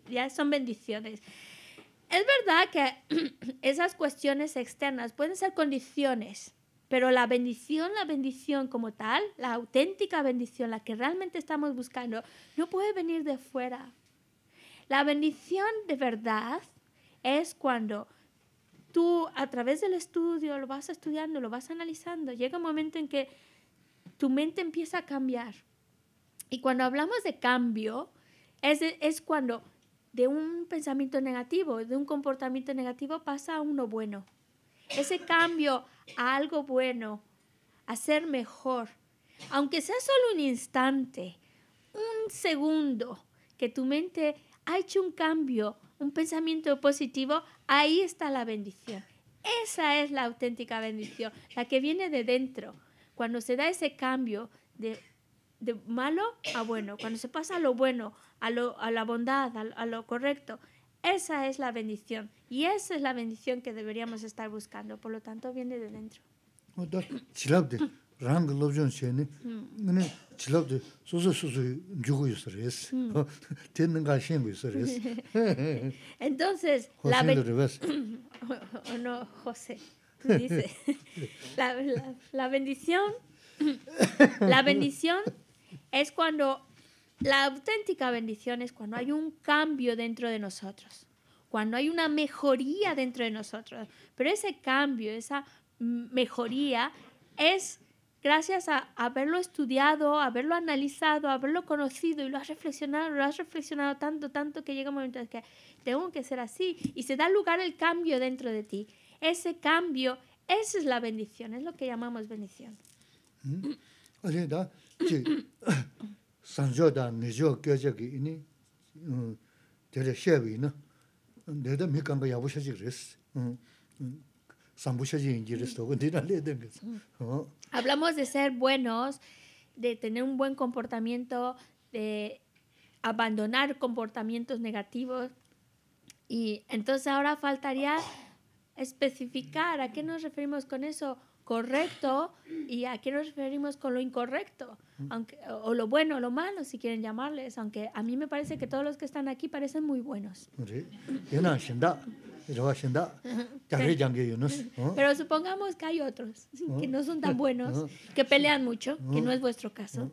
ya son bendiciones. Es verdad que [CLEARS THROAT] esas cuestiones externas pueden ser condiciones, pero la bendición, la bendición como tal, la auténtica bendición, la que realmente estamos buscando, no puede venir de fuera. La bendición de verdad es cuando tú a través del estudio lo vas estudiando, lo vas analizando, llega un momento en que tu mente empieza a cambiar. Y cuando hablamos de cambio, es, es cuando de un pensamiento negativo, de un comportamiento negativo pasa a uno bueno. Ese cambio a algo bueno, a ser mejor, aunque sea solo un instante, un segundo, que tu mente ha hecho un cambio, un pensamiento positivo, Ahí está la bendición. Esa es la auténtica bendición, la que viene de dentro. Cuando se da ese cambio de, de malo a bueno, cuando se pasa a lo bueno, a, lo, a la bondad, a, a lo correcto, esa es la bendición. Y esa es la bendición que deberíamos estar buscando. Por lo tanto, viene de dentro. Hmm. yugu hmm. [LAUGHS] [LAUGHS] Entonces, la la bendición, [COUGHS] la bendición es cuando, la auténtica bendición es cuando hay un cambio dentro de nosotros, cuando hay una mejoría dentro de nosotros, pero ese cambio, esa mejoría es gracias a haberlo estudiado, haberlo analizado, haberlo conocido y lo has reflexionado, lo has reflexionado tanto, tanto que llega un momento en que tengo que ser así y se da lugar el cambio dentro de ti. Ese cambio, esa es la bendición, es lo que llamamos bendición. ¿Mm? [LAUGHS] Hablamos de ser buenos, de tener un buen comportamiento, de abandonar comportamientos negativos. Y entonces ahora faltaría especificar a qué nos referimos con eso correcto y a qué nos referimos con lo incorrecto, aunque, o lo bueno o lo malo, si quieren llamarles, aunque a mí me parece que todos los que están aquí parecen muy buenos. Sí. Pero supongamos que hay otros que no son tan buenos, que pelean mucho, que no es vuestro caso.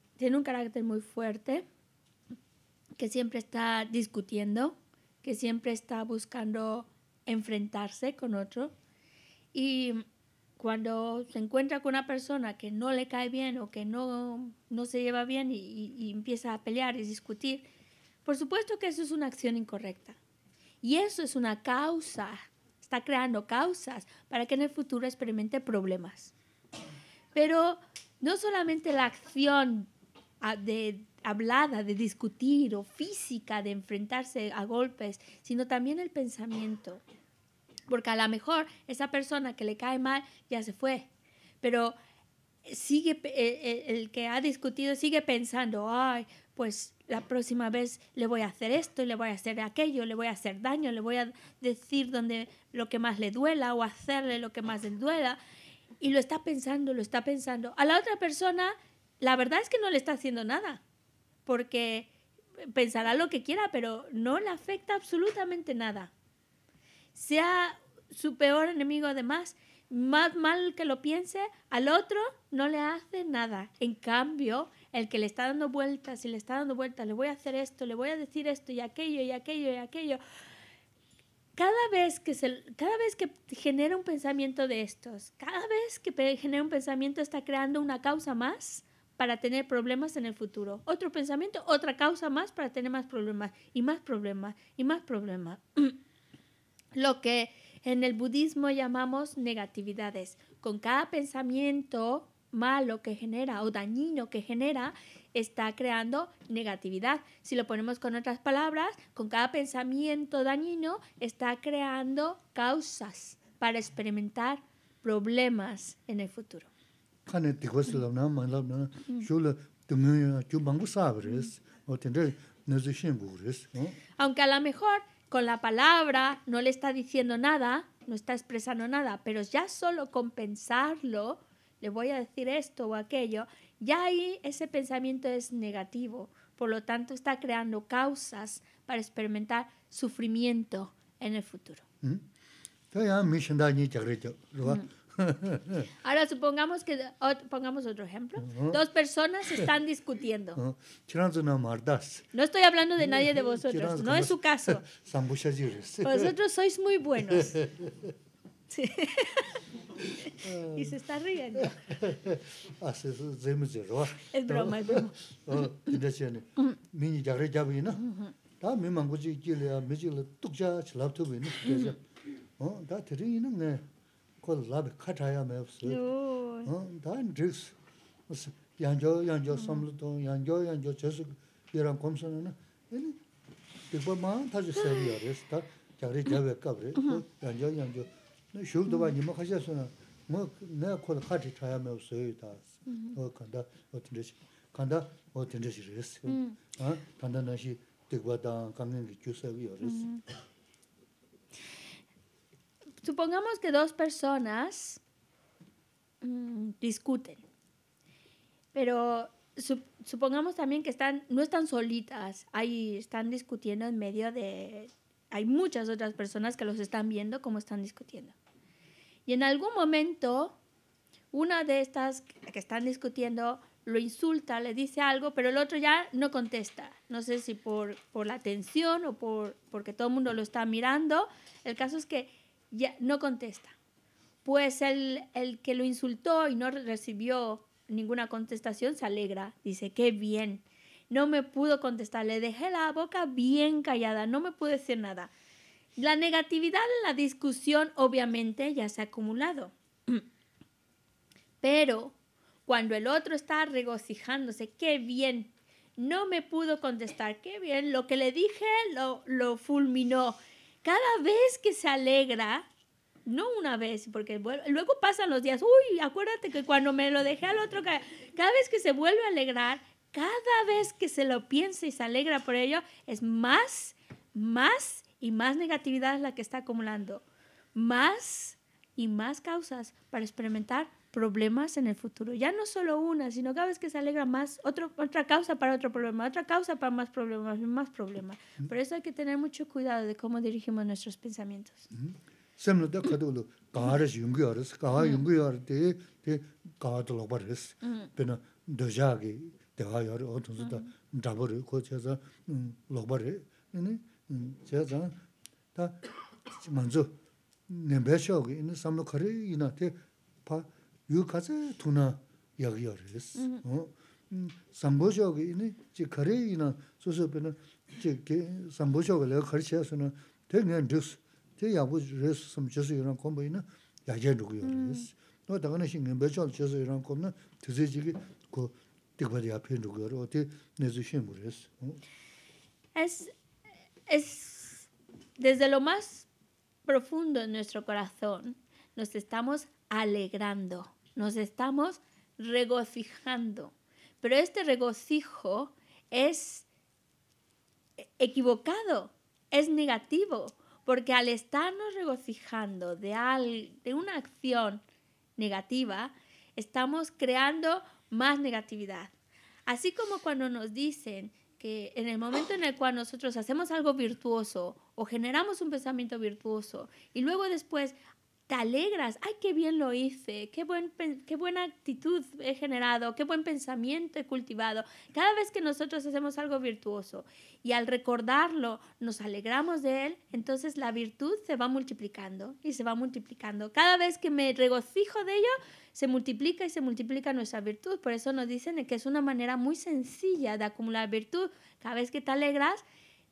tiene un carácter muy fuerte, que siempre está discutiendo, que siempre está buscando enfrentarse con otro. Y cuando se encuentra con una persona que no le cae bien o que no, se lleva bien y, empieza a pelear y discutir, por supuesto que eso es una acción incorrecta. Y eso es una causa, está creando causas para que en el futuro experimente problemas. Pero no solamente la acción de hablada, de discutir o física, de enfrentarse a golpes, sino también el pensamiento. Porque a lo mejor esa persona que le cae mal ya se fue, pero sigue e, e, el, que ha discutido sigue pensando, ay, pues la próxima vez le voy a hacer esto, y le voy a hacer aquello, le voy a hacer daño, le voy a decir donde lo que más le duela o hacerle lo que más le duela. Y lo está pensando, lo está pensando. A la otra persona la verdad es que no le está haciendo nada, porque pensará lo que quiera, pero no le afecta absolutamente nada. Sea su peor enemigo además, más mal que lo piense, al otro no le hace nada. En cambio, el que le está dando vueltas y le está dando vueltas, le voy a hacer esto, le voy a decir esto y aquello y aquello y aquello. Cada vez que, cada vez que genera un pensamiento de estos, cada vez que genera un pensamiento está creando una causa más para tener problemas en el futuro. Otro pensamiento, otra causa más para tener más problemas y más problemas y más problemas. [CLEARS THROAT] Lo que en el budismo llamamos negatividades. Con cada pensamiento malo que genera o dañino que genera, está creando negatividad. Si lo ponemos con otras palabras, con cada pensamiento dañino está creando causas para experimentar problemas en el futuro. Aunque a lo mejor con la palabra no le está diciendo nada, no está expresando nada, pero ya solo con pensarlo, le voy a decir esto o aquello, ya ahí ese pensamiento es negativo, por lo tanto está creando causas para experimentar sufrimiento en el futuro. Mm. Ahora supongamos que, pongamos otro ejemplo. Dos personas están discutiendo. No estoy hablando de nadie de vosotros, no es su caso. [LAUGHS] Vosotros sois muy buenos. [LAUGHS] [LAUGHS] y se está riendo. es broma, es broma. Ah, kāpa lāb kāchāyā mē pūsī. Tā yin dhīks, yāngyō, yāngyō sāmlu tōng, yāngyō, yāngyō chēsū yirāng kōmsa nā nā, yin dhīkpa māng tā chī sēbi yā rēs, tā gyāri jāwē kāp rē, yāngyō, yāngyō, shūg dhūpa nima khāshā sū nā, mō nā kōla kāchāyā mē Supongamos que dos personas mm, discuten, pero supongamos también que están, no están solitas, ahí están discutiendo en medio de... Hay muchas otras personas que los están viendo como están discutiendo. Y en algún momento, una de estas que están discutiendo lo insulta, le dice algo, pero el otro ya no contesta. No sé si por, la tensión o por, porque todo el mundo lo está mirando. El caso es que no contesta. Pues el, que lo insultó y no recibió ninguna contestación se alegra, dice, qué bien. No me pudo contestar, le dejé la boca bien callada, no me pudo decir nada. La negatividad en la discusión obviamente ya se ha acumulado. [CLEARS THROAT] Pero cuando el otro está regocijándose, qué bien, no me pudo contestar, qué bien, lo que le dije lo, lo fulminó, cada vez que se alegra, no una vez, porque luego pasan los días, uy, acuérdate que cuando me lo dejé al otro, cada vez que se vuelve a alegrar, cada vez que se lo piensa y se alegra por ello, es más, más y más negatividad la que está acumulando. Más y más causas para experimentar problemas en el futuro. Ya no solo una, sino cada vez que se alegra más, otro, otra causa para otro problema, otra causa para más problemas, más problemas. Por eso hay que tener mucho cuidado de cómo dirigimos nuestros pensamientos es, desde lo más profundo en nuestro corazón, nos estamos alegrando nos estamos regocijando. Pero este regocijo es equivocado, es negativo, porque al estarnos regocijando de, de una acción negativa, estamos creando más negatividad. Así como cuando nos dicen que en el momento en el cual nosotros hacemos algo virtuoso o generamos un pensamiento virtuoso y luego después te alegras, ay, qué bien lo hice, qué, buen, qué buena actitud he generado, qué buen pensamiento he cultivado. Cada vez que nosotros hacemos algo virtuoso y al recordarlo nos alegramos de él, entonces la virtud se va multiplicando y se va multiplicando. Cada vez que me regocijo de ello, se multiplica y se multiplica nuestra virtud. Por eso nos dicen que es una manera muy sencilla de acumular virtud. Cada vez que te alegras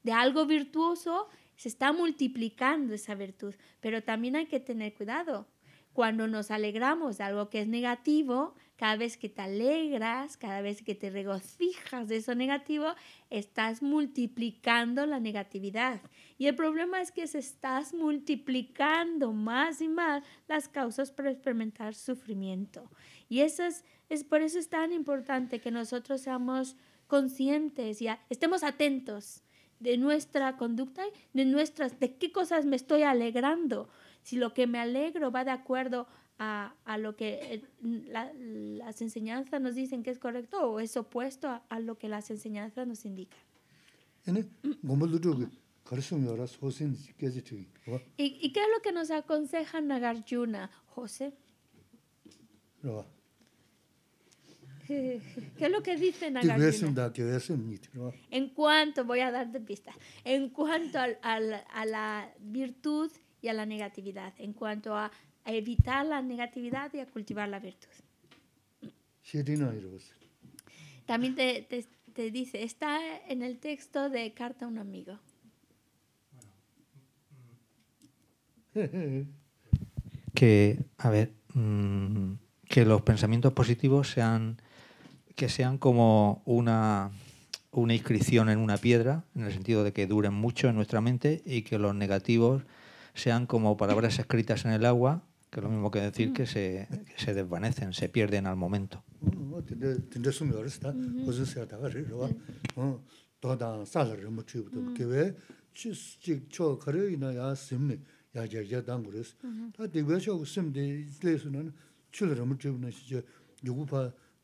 de algo virtuoso, se está multiplicando esa virtud, pero también hay que tener cuidado. Cuando nos alegramos de algo que es negativo, cada vez que te alegras, cada vez que te regocijas de eso negativo, estás multiplicando la negatividad. Y el problema es que se estás multiplicando más y más las causas para experimentar sufrimiento. Y eso es, por eso es tan importante que nosotros seamos conscientes y estemos atentos de nuestra conducta, de nuestras, de qué cosas me estoy alegrando. Si lo que me alegro va de acuerdo a, lo que eh, las enseñanzas nos dicen que es correcto o es opuesto a, lo que las enseñanzas nos indican. ¿Y, ¿Y, qué es lo que nos aconseja Nagarjuna, José? ¿Qué es lo que dicen a En cuanto, voy a darte pistas, en cuanto a, a, la virtud y a la negatividad, en cuanto a, evitar la negatividad y a cultivar la virtud. También te, te, te, dice, está en el texto de Carta a un amigo. [LAUGHS] Que, a ver, mm, que los pensamientos positivos sean que sean como una, una inscripción en una piedra, en el sentido de que duren mucho en nuestra mente y que los negativos sean como palabras escritas en el agua, que es lo mismo que decir que se, que se desvanecen, se pierden al momento.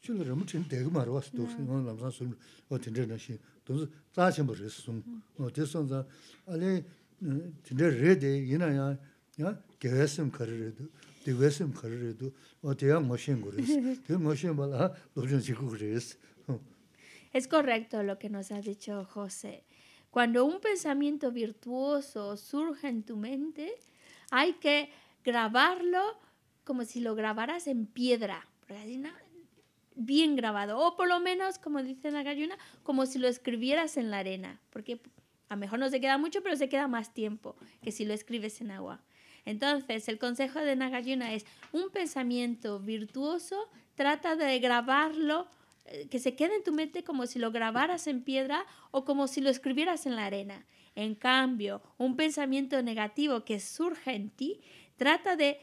Es correcto lo que nos ha dicho José. Cuando un pensamiento virtuoso surge en tu mente, hay que grabarlo como si lo grabaras en piedra bien grabado, o por lo menos, como dice Nagayuna, como si lo escribieras en la arena, porque a lo mejor no se queda mucho, pero se queda más tiempo que si lo escribes en agua. Entonces, el consejo de Nagayuna es, un pensamiento virtuoso, trata de grabarlo, eh, que se quede en tu mente como si lo grabaras en piedra o como si lo escribieras en la arena. En cambio, un pensamiento negativo que surja en ti, trata de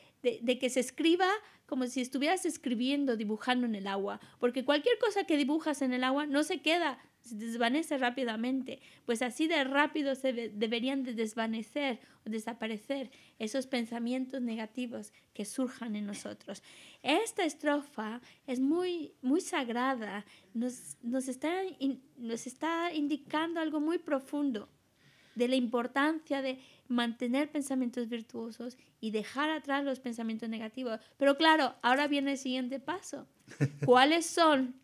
que se escriba como si estuvieras escribiendo, dibujando en el agua, porque cualquier cosa que dibujas en el agua no se queda, se desvanece rápidamente, pues así de rápido se deberían de desvanecer o desaparecer esos pensamientos negativos que surjan en nosotros. Esta estrofa es muy, muy sagrada, nos está indicando algo muy profundo de la importancia de mantener pensamientos virtuosos y dejar atrás los pensamientos negativos. Pero claro, ahora viene el siguiente paso. [LAUGHS] ¿Cuáles son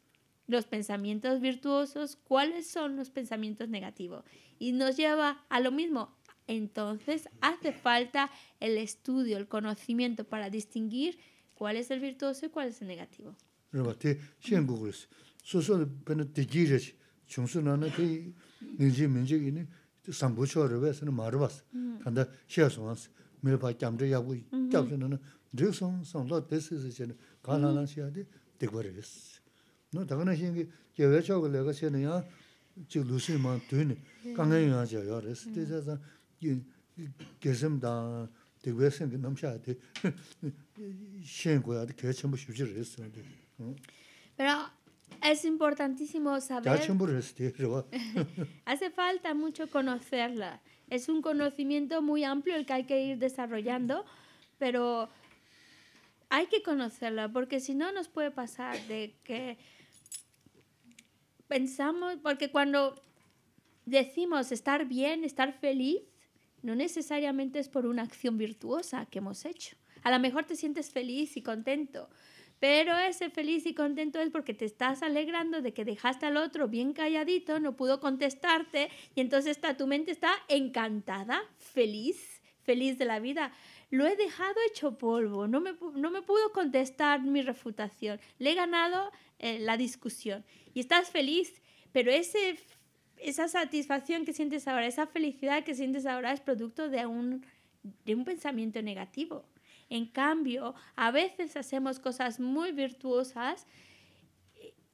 los pensamientos virtuosos? ¿Cuáles son los pensamientos negativos? Y nos lleva a lo mismo. Entonces hace falta el estudio, el conocimiento para distinguir cuál es el virtuoso y cuál es el negativo. sāṅbhū 위해서는 rāvayāsā nā mārvāsā, thāndā śyā suvāsā, mīrā pāyā khyā mṛīyā bhuya khyā bhuyanā rīk saṅ, saṅ, lōt pēsīsā chhā nā, kā nā nā chhyā dhī, dhikvā rāyāsā. nō dhaka nā shīn kī, gyā vā chho kā lāyāsā chhā Es importantísimo saber. [LAUGHS] Hace falta mucho conocerla. Es un conocimiento muy amplio el que hay que ir desarrollando, pero hay que conocerla, porque si no nos puede pasar de que pensamos, porque cuando decimos estar bien, estar feliz, no necesariamente es por una acción virtuosa que hemos hecho. A lo mejor te sientes feliz y contento, pero ese feliz y contento es porque te estás alegrando de que dejaste al otro bien calladito, no pudo contestarte y entonces está, tu mente está encantada, feliz, feliz de la vida. Lo he dejado hecho polvo, no me, no pudo contestar mi refutación, le he ganado eh, la discusión y estás feliz, pero esa satisfacción que sientes ahora, esa felicidad que sientes ahora es producto de un pensamiento negativo en cambio, a veces hacemos cosas muy virtuosas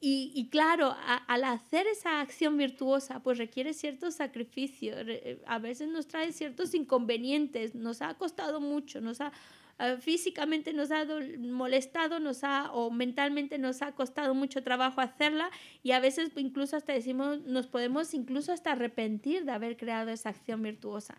y, claro, al hacer esa acción virtuosa, pues requiere cierto sacrificio, eh, a veces nos trae ciertos inconvenientes, nos ha costado mucho, nos ha eh, físicamente nos ha molestado, nos ha o mentalmente nos ha costado mucho trabajo hacerla y a veces incluso hasta decimos nos podemos incluso hasta arrepentir de haber creado esa acción virtuosa.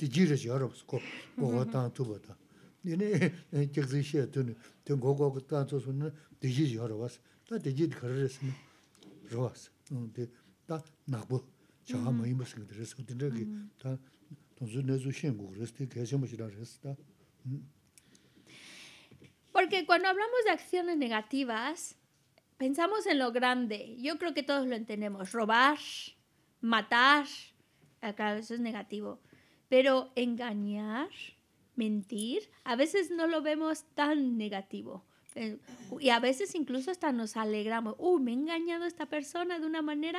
di jiri shi yarabas, gogo tang tuba tang. Yini jikzi shiya tuni, di gogo tang tsu suni di jiri yarabas, ta di jiri kararisi ni rwas. Ta nakbu, chaha ma ima singi risi, di nirgi, ta tongzu nezu shin gu risi, di kaya shimu ta. Porque cuando hablamos de acciones negativas, pensamos en lo grande. Yo creo que todos lo entendemos. Robar, matar, acá eso es negativo. Pero engañar, mentir, a veces no lo vemos tan negativo. Eh, y a veces incluso hasta nos alegramos. Uh, me he engañado esta persona de una manera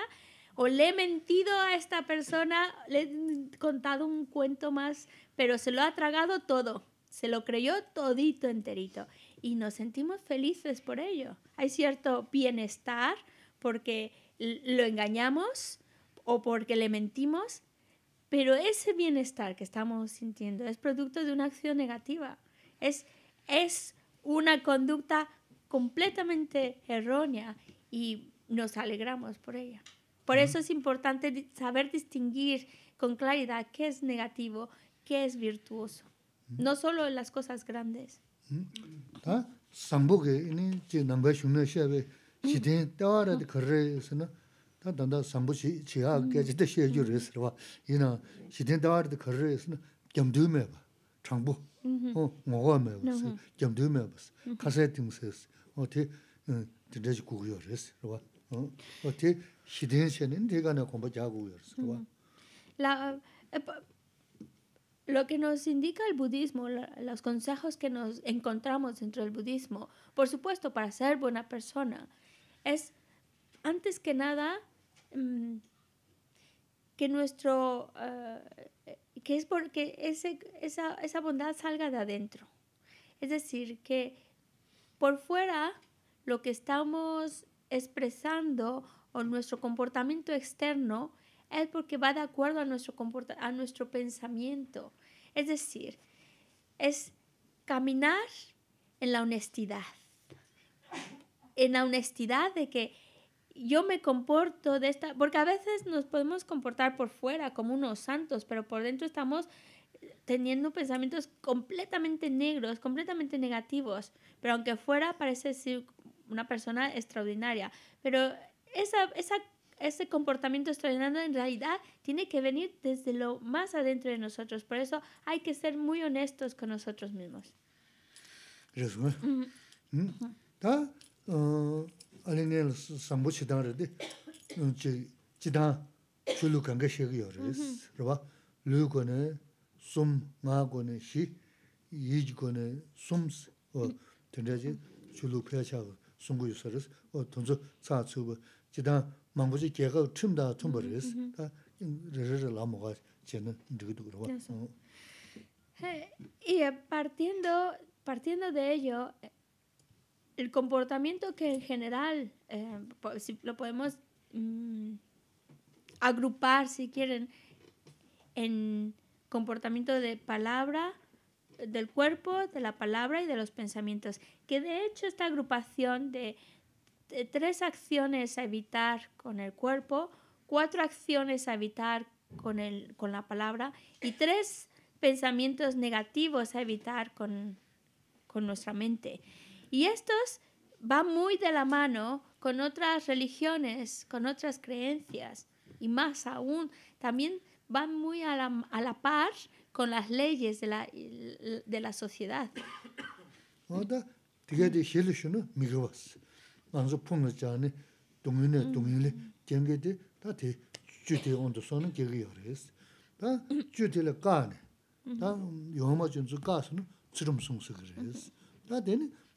o le he mentido a esta persona, le he contado un cuento más, pero se lo ha tragado todo, se lo creyó todito enterito y nos sentimos felices por ello. Hay cierto bienestar porque lo engañamos o porque le mentimos, pero ese bienestar que estamos sintiendo es producto de una acción negativa. Es, es una conducta completamente errónea y nos alegramos por ella. Por eso es importante saber distinguir con claridad qué es negativo, qué es virtuoso. No solo en las cosas grandes lo que nos indica el budismo, los consejos que nos encontramos dentro del budismo, por supuesto, para ser buena persona, es antes que nada Mm, que nuestro, ah, que es porque ese, esa, esa bondad salga de adentro. Es decir, que por fuera lo que estamos expresando o nuestro comportamiento externo es porque va de acuerdo a nuestro, a nuestro pensamiento. Es decir, es caminar en la honestidad. En la honestidad de que yo me comporto de esta, porque a veces nos podemos comportar por fuera como unos santos, pero por dentro estamos eh, teniendo pensamientos completamente negros, completamente negativos, pero aunque fuera parece ser una persona extraordinaria, pero esa, esa, ese comportamiento extraordinario en realidad tiene que venir desde lo más adentro de nosotros, por eso hay que ser muy honestos con nosotros mismos. … Directly after Dakshapjhara, the proclaim should be about trim mreka and kanta shag stop, R hydas pang sunina物 pritam, R ha откры 짝 hu spita,… puis hithitram rungpo bookishka bas,… pues mainstream spiritual contributions to attaining Dos executs…… el comportamiento que en general, eh, lo podemos mm, agrupar, si quieren, en comportamiento de palabra, del cuerpo, de la palabra y de los pensamientos. Que de hecho esta agrupación de, tres acciones a evitar con el cuerpo, cuatro acciones a evitar con, la palabra y tres pensamientos negativos a evitar con nuestra mente. Y estos van muy de la mano con otras religiones, con otras creencias y más aún, también van muy a la, par con las leyes de la sociedad.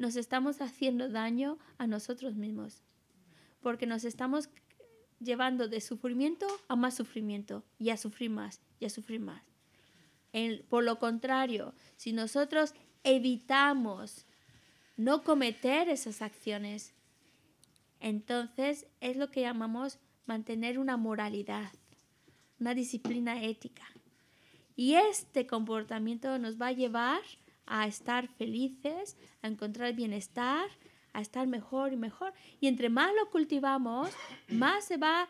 nos estamos haciendo daño a nosotros mismos, porque nos estamos llevando de sufrimiento a más sufrimiento y a sufrir más y a sufrir más. por lo contrario, si nosotros evitamos no cometer esas acciones, entonces es lo que llamamos mantener una moralidad, una disciplina ética. Y este comportamiento nos va a llevar a estar felices, a encontrar bienestar, a estar mejor y mejor. Y entre más lo cultivamos, más se va,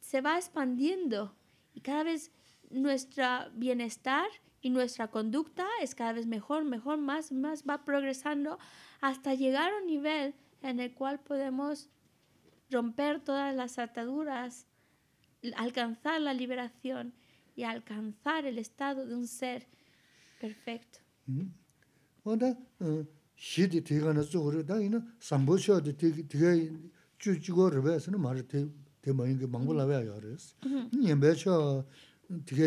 se va expandiendo. Y cada vez nuestro bienestar y nuestra conducta es cada vez mejor, mejor, más, más va progresando hasta llegar a un nivel en el cual podemos romper todas las ataduras, alcanzar la liberación y alcanzar el estado de un ser perfecto. 응? dā xī dī tī gā na tsū gu rī, dā yī na sāmbu xio dī tī gā chū chī gu rī bā yā sī na mā rī tī mā yī ngi māngbu lā bā yā rī sī. Nyā bā xio tī gā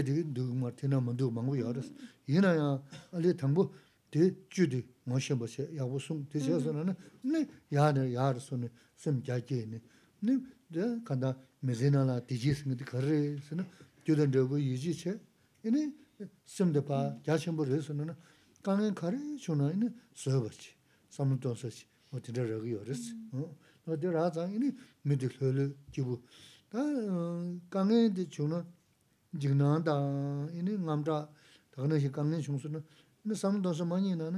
tī kāngiñ kārī chūna inī sōyabachī, samantōnsachī, o tindā rāgī yorisi. Nā tī rā tsāng inī mīdī hlōli jibu. Tā kāngiñ tī chūna 근데 tā 많이 ngām tā, tā kāngiñ xī kāngiñ chūngsū na, inī samantōnsachī na,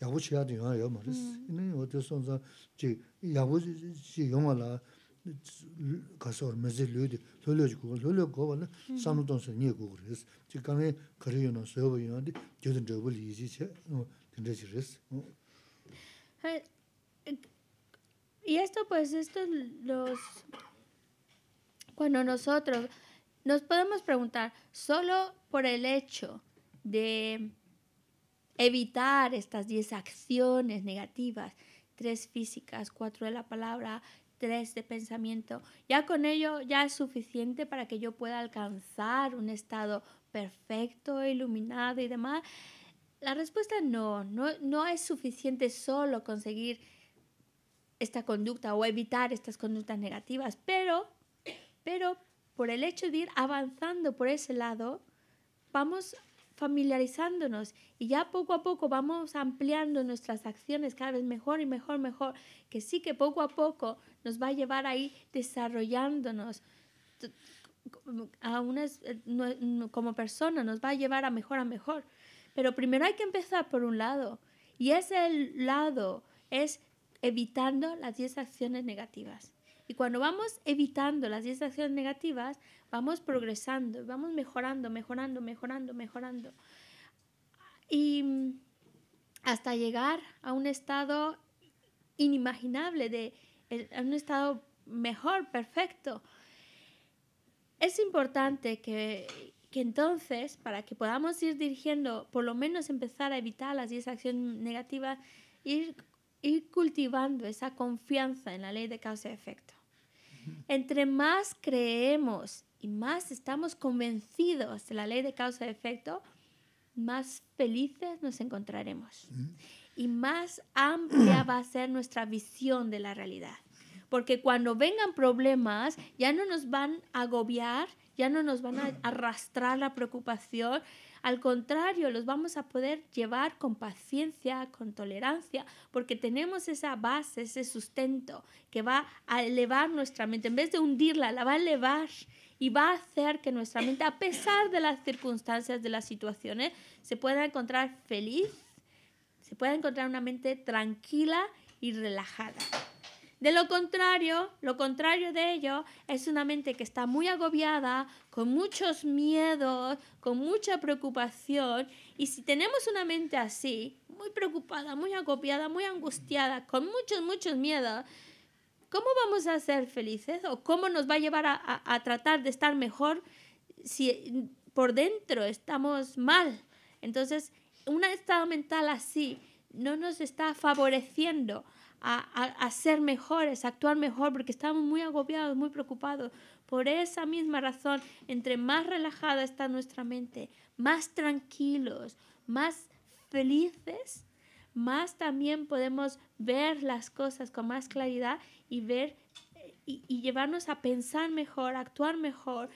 yabu yabu chī y esto pues esto los cuando nosotros nos podemos preguntar solo por el hecho de evitar estas 10 acciones negativas, tres físicas, cuatro de la palabra, de pensamiento, ya con ello ya es suficiente para que yo pueda alcanzar un estado perfecto, iluminado y demás. La respuesta no, no, no es suficiente solo conseguir esta conducta o evitar estas conductas negativas, pero, pero por el hecho de ir avanzando por ese lado, vamos familiarizándonos y ya poco a poco vamos ampliando nuestras acciones cada vez mejor y mejor, mejor, que sí que poco a poco nos va a llevar ahí desarrollándonos a una eh, como persona, nos va a llevar a mejor a mejor. Pero primero hay que empezar por un lado y ese lado es evitando las 10 acciones negativas. Y cuando vamos evitando las 10 acciones negativas, vamos progresando, vamos mejorando, mejorando, mejorando, mejorando. Y mm, hasta llegar a un estado inimaginable, de, a un estado mejor, perfecto. Es importante que, entonces, para que podamos ir dirigiendo, por lo menos empezar a evitar las 10 acciones negativas, ir ir cultivando esa confianza en la ley de causa y efecto. Entre más creemos y más estamos convencidos de la ley de causa y efecto, más felices nos encontraremos mm. y más amplia va a ser nuestra visión de la realidad. Porque cuando vengan problemas, ya no nos van a agobiar, ya no nos van a arrastrar la preocupación, al contrario, los vamos a poder llevar con paciencia, con tolerancia, porque tenemos esa base, ese sustento que va a elevar nuestra mente. En vez de hundirla, la va a elevar y va a hacer que nuestra mente, a pesar de las circunstancias, de las situaciones, se pueda encontrar feliz, se pueda encontrar una mente tranquila y relajada. De lo contrario, lo contrario de ello es una mente que está muy agobiada, con muchos miedos, con mucha preocupación. Y si tenemos una mente así, muy preocupada, muy agobiada, muy angustiada, con muchos, muchos miedos, ¿cómo vamos a ser felices? ¿O cómo nos va a llevar a, tratar de estar mejor si por dentro estamos mal? Entonces, un estado mental así no nos está favoreciendo a, ser mejores, a actuar mejor, porque estamos muy agobiados, muy preocupados. Por esa misma razón, entre más relajada está nuestra mente, más tranquilos, más felices, más también podemos ver las cosas con más claridad y ver eh, y, y llevarnos a pensar mejor, actuar mejor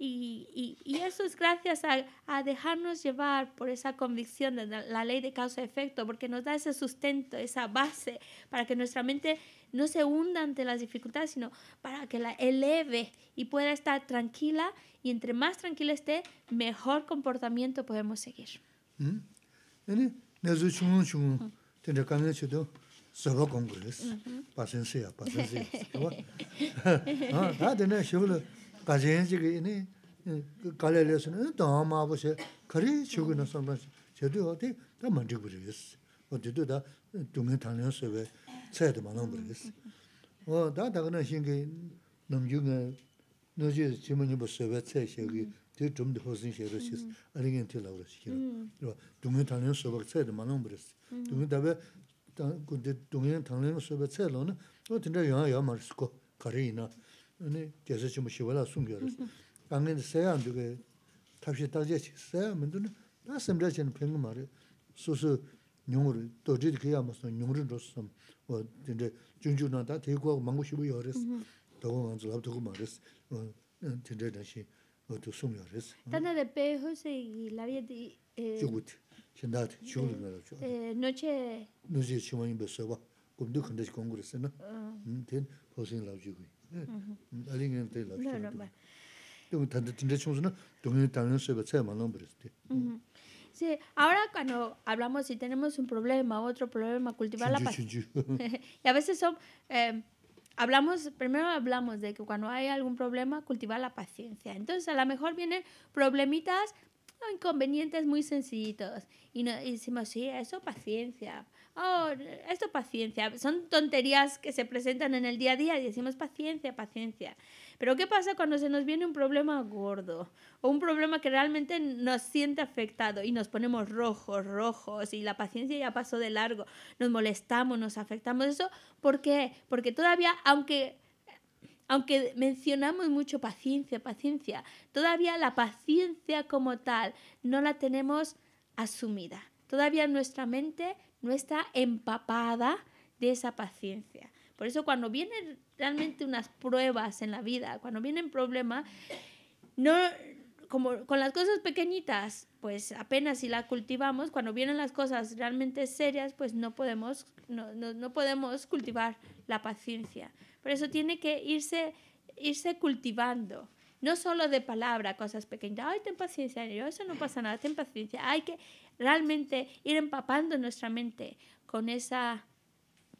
y, y, y, eso es gracias a, a, dejarnos llevar por esa convicción de la, ley de causa-efecto, porque nos da ese sustento, esa base, para que nuestra mente no se hunda ante las dificultades, sino para que la eleve y pueda estar tranquila. Y entre más tranquila esté, mejor comportamiento podemos seguir. ¿Mm? 가젠 지기 이니 갈레레스는 더 마보세 거리 죽으나 선반 제대로 어디 다 만들고 그랬어 어디도 다 동네 다녀서 왜 차에도 많은 그랬어 어다 다가는 신기 넘중에 너지 지문이 벌써 왜 차에 좀더 호신 해서 시 아니긴 틀라 그러시기로 그리고 동네 다녀서 왜 차에도 많은 그랬어 동네 답에 근데 동네 다녀서 왜 차에는 어 진짜 영화 영화 말했고 거리나 Koyi Thank you very much. Popo V expandh gu считak coci y Youtube instagram om 啤 so registered me so thisеньhe I know teachers הנ Ό ith Ziong atar No chi Ṱi Nooche Paupo Ti Paupo Ti Paupo Ti Paupo Ti Faito si hay' Form it chi S'ro' market ko kho atar si'wa lang Eccha y sinoa byiтьi unai wa 期 ma tirar to voit kua ahora cuando hablamos si tenemos un problema, otro problema, cultivar la paciencia. [LAUGHS] y a veces son, eh, hablamos, primero hablamos de que cuando hay algún problema, cultivar la paciencia. Entonces a lo mejor vienen problemitas o inconvenientes muy sencillitos. Y, y decimos, sí, eso paciencia oh, esto paciencia. Son tonterías que se presentan en el día a día y decimos paciencia, paciencia. Pero ¿qué pasa cuando se nos viene un problema gordo o un problema que realmente nos siente afectado y nos ponemos rojos, rojos y la paciencia ya pasó de largo, nos molestamos, nos afectamos? Eso, ¿por qué? Porque todavía, aunque aunque mencionamos mucho paciencia, paciencia, todavía la paciencia como tal no la tenemos asumida. Todavía nuestra mente no está empapada de esa paciencia. Por eso cuando vienen realmente unas pruebas en la vida, cuando vienen problemas, no, con las cosas pequeñitas, pues apenas si la cultivamos, cuando vienen las cosas realmente serias, pues no podemos, cultivar la paciencia. Por eso tiene que irse cultivando. No solo de palabra, cosas pequeñas. Ay, ten paciencia, eso no pasa nada, ten paciencia. Hay que realmente ir empapando nuestra mente con esa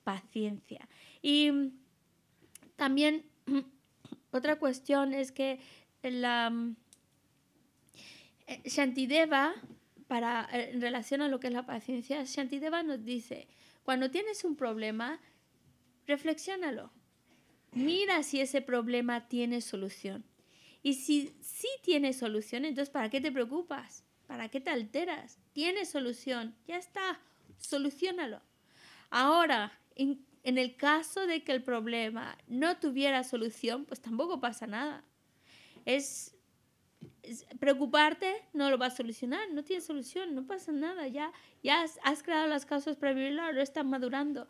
paciencia. Y también [CLEARS THROAT] otra cuestión es que la eh, Shantideva, para, eh, en relación a lo que es la paciencia, Shantideva nos dice, cuando tienes un problema, reflexionalo Mira si ese problema tiene solución. Y si sí tiene solución, entonces ¿para qué te preocupas? ¿Para qué te alteras? Tiene solución, ya está, solucionalo. Ahora, en, el caso de que el problema no tuviera solución, pues tampoco pasa nada. Es preocuparte no lo va a solucionar, no tiene solución, no pasa nada, ya, ya has, creado las causas para vivirlo, ahora están madurando.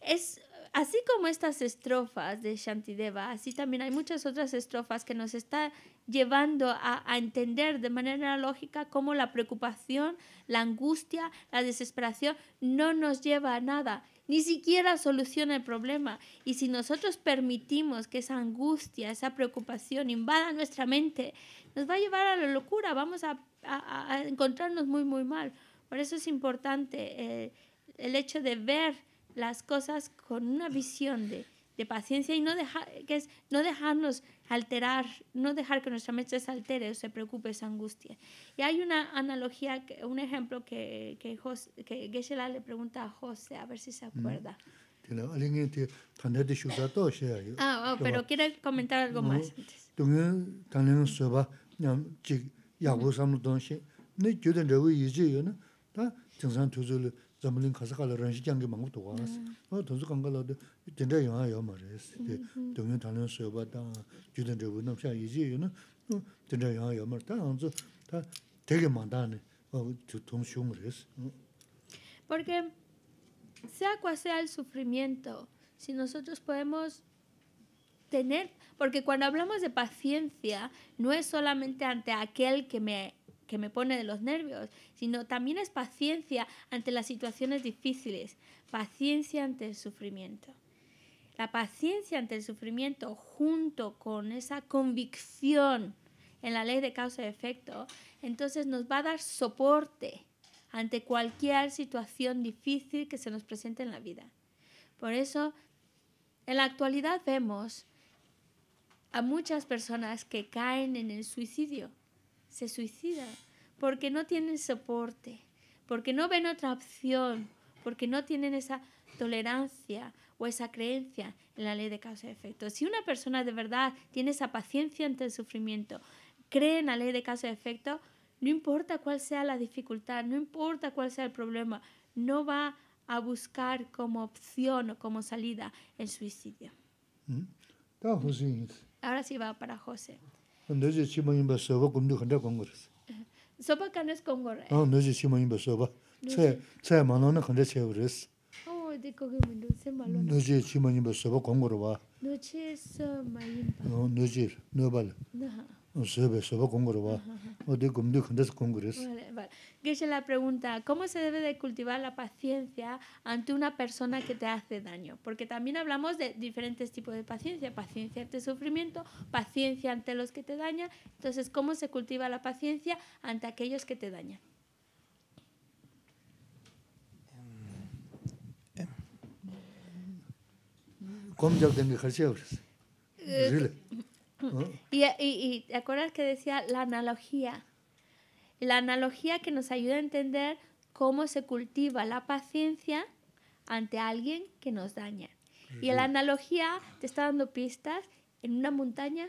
Es Así como estas estrofas de Shantideva, así también hay muchas otras estrofas que nos están llevando a, entender de manera lógica cómo la preocupación, la angustia, la desesperación no nos lleva a nada, ni siquiera soluciona el problema. Y si nosotros permitimos que esa angustia, esa preocupación invada nuestra mente, nos va a llevar a la locura, vamos a, encontrarnos muy, muy mal. Por eso es importante eh, el hecho de ver las cosas con una visión de, de paciencia y no, dejar, que no dejarnos alterar, no dejar que nuestra mente se altere o se preocupe, esa angustia. Y hay una analogía, un ejemplo que, que, le pregunta a José, a ver si se mm. acuerda. Ah, ah pero quiere comentar algo más antes porque sea cual sea el sufrimiento si nosotros podemos tener porque cuando hablamos de paciencia no es solamente ante aquel que me que me pone de los nervios, sino también es paciencia ante las situaciones difíciles, paciencia ante el sufrimiento. La paciencia ante el sufrimiento junto con esa convicción en la ley de causa y efecto, entonces nos va a dar soporte ante cualquier situación difícil que se nos presente en la vida. Por eso, en la actualidad vemos a muchas personas que caen en el suicidio se suicida porque no tienen soporte, porque no ven otra opción, porque no tienen esa tolerancia o esa creencia en la ley de causa y efecto. Si una persona de verdad tiene esa paciencia ante el sufrimiento, cree en la ley de causa y efecto, no importa cuál sea la dificultad, no importa cuál sea el problema, no va a buscar como opción o como salida el suicidio. Mm-hmm. Ahora sí va para José. No chī mañi ba sōpa, kundu khanda kongora sa. Sōpa ka nā sōpa kāna kongora ayā. No chī mañi ba sōpa, tsā ya ma lo na kanda tsā ya wara di na va O vale. Geshe la pregunta, ¿cómo se debe de cultivar la paciencia ante una persona que te hace daño? Porque también hablamos de diferentes tipos de paciencia. Paciencia ante sufrimiento, paciencia ante los que te dañan. Entonces, ¿cómo se cultiva la paciencia ante aquellos que te dañan? Em, em. ¿Cómo ya tengo que y, ¿te acuerdas que decía la analogía? La analogía que nos ayuda a entender cómo se cultiva la paciencia ante alguien que nos daña. Y la analogía te está dando pistas en una montaña.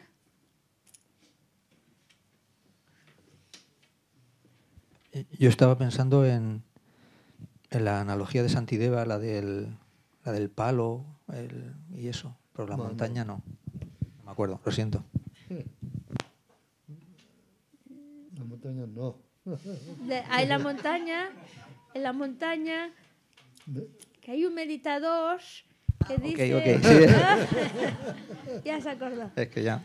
Yo estaba pensando en, la analogía de Santideva, la del, la del palo y eso, pero la montaña no me acuerdo, lo siento. Las montañas no. Hay la montaña, en la montaña, que hay un meditador que dice... Okay, okay. [LAUGHS] [LAUGHS] ya se acordó. Es que ya,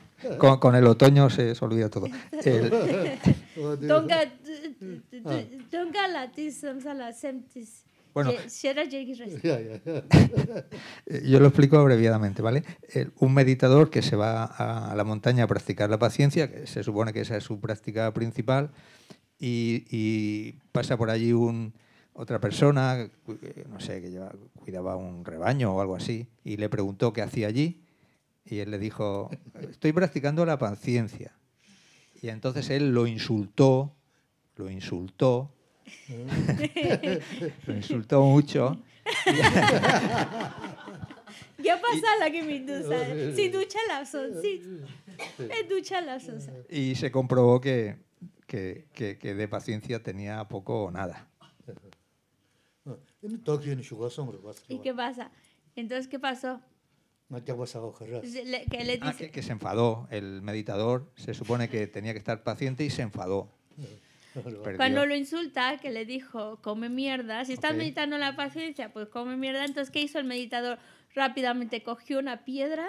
con, el otoño se, olvida todo. El... [LAUGHS] Tonga, ah. tonga la yo lo explico abreviadamente, ¿vale? Un meditador que se va a la montaña a practicar la paciencia, que se supone que esa es su práctica principal, y, pasa por allí otra persona, eh, no sé, que cuidaba un rebaño o algo así, y le preguntó qué hacía allí, y él le dijo, estoy practicando la paciencia. Y entonces él lo insultó, lo insultó me [LAUGHS] insultó mucho. ¿Qué [LAUGHS] pasa la que me induce? Si [LAUGHS] ducha la son, eh, ducha la son. Y se comprobó que, que, que, de paciencia tenía poco o nada. Pues, ¿Y qué pasa? Entonces, ¿qué pasó? que, se enfadó. El meditador se supone que tenía que estar paciente y se enfadó. Eh. Cuando lo insulta, que le dijo, come mierda, si estás meditando la paciencia, pues come mierda. Entonces, ¿qué hizo el meditador? Rápidamente cogió una piedra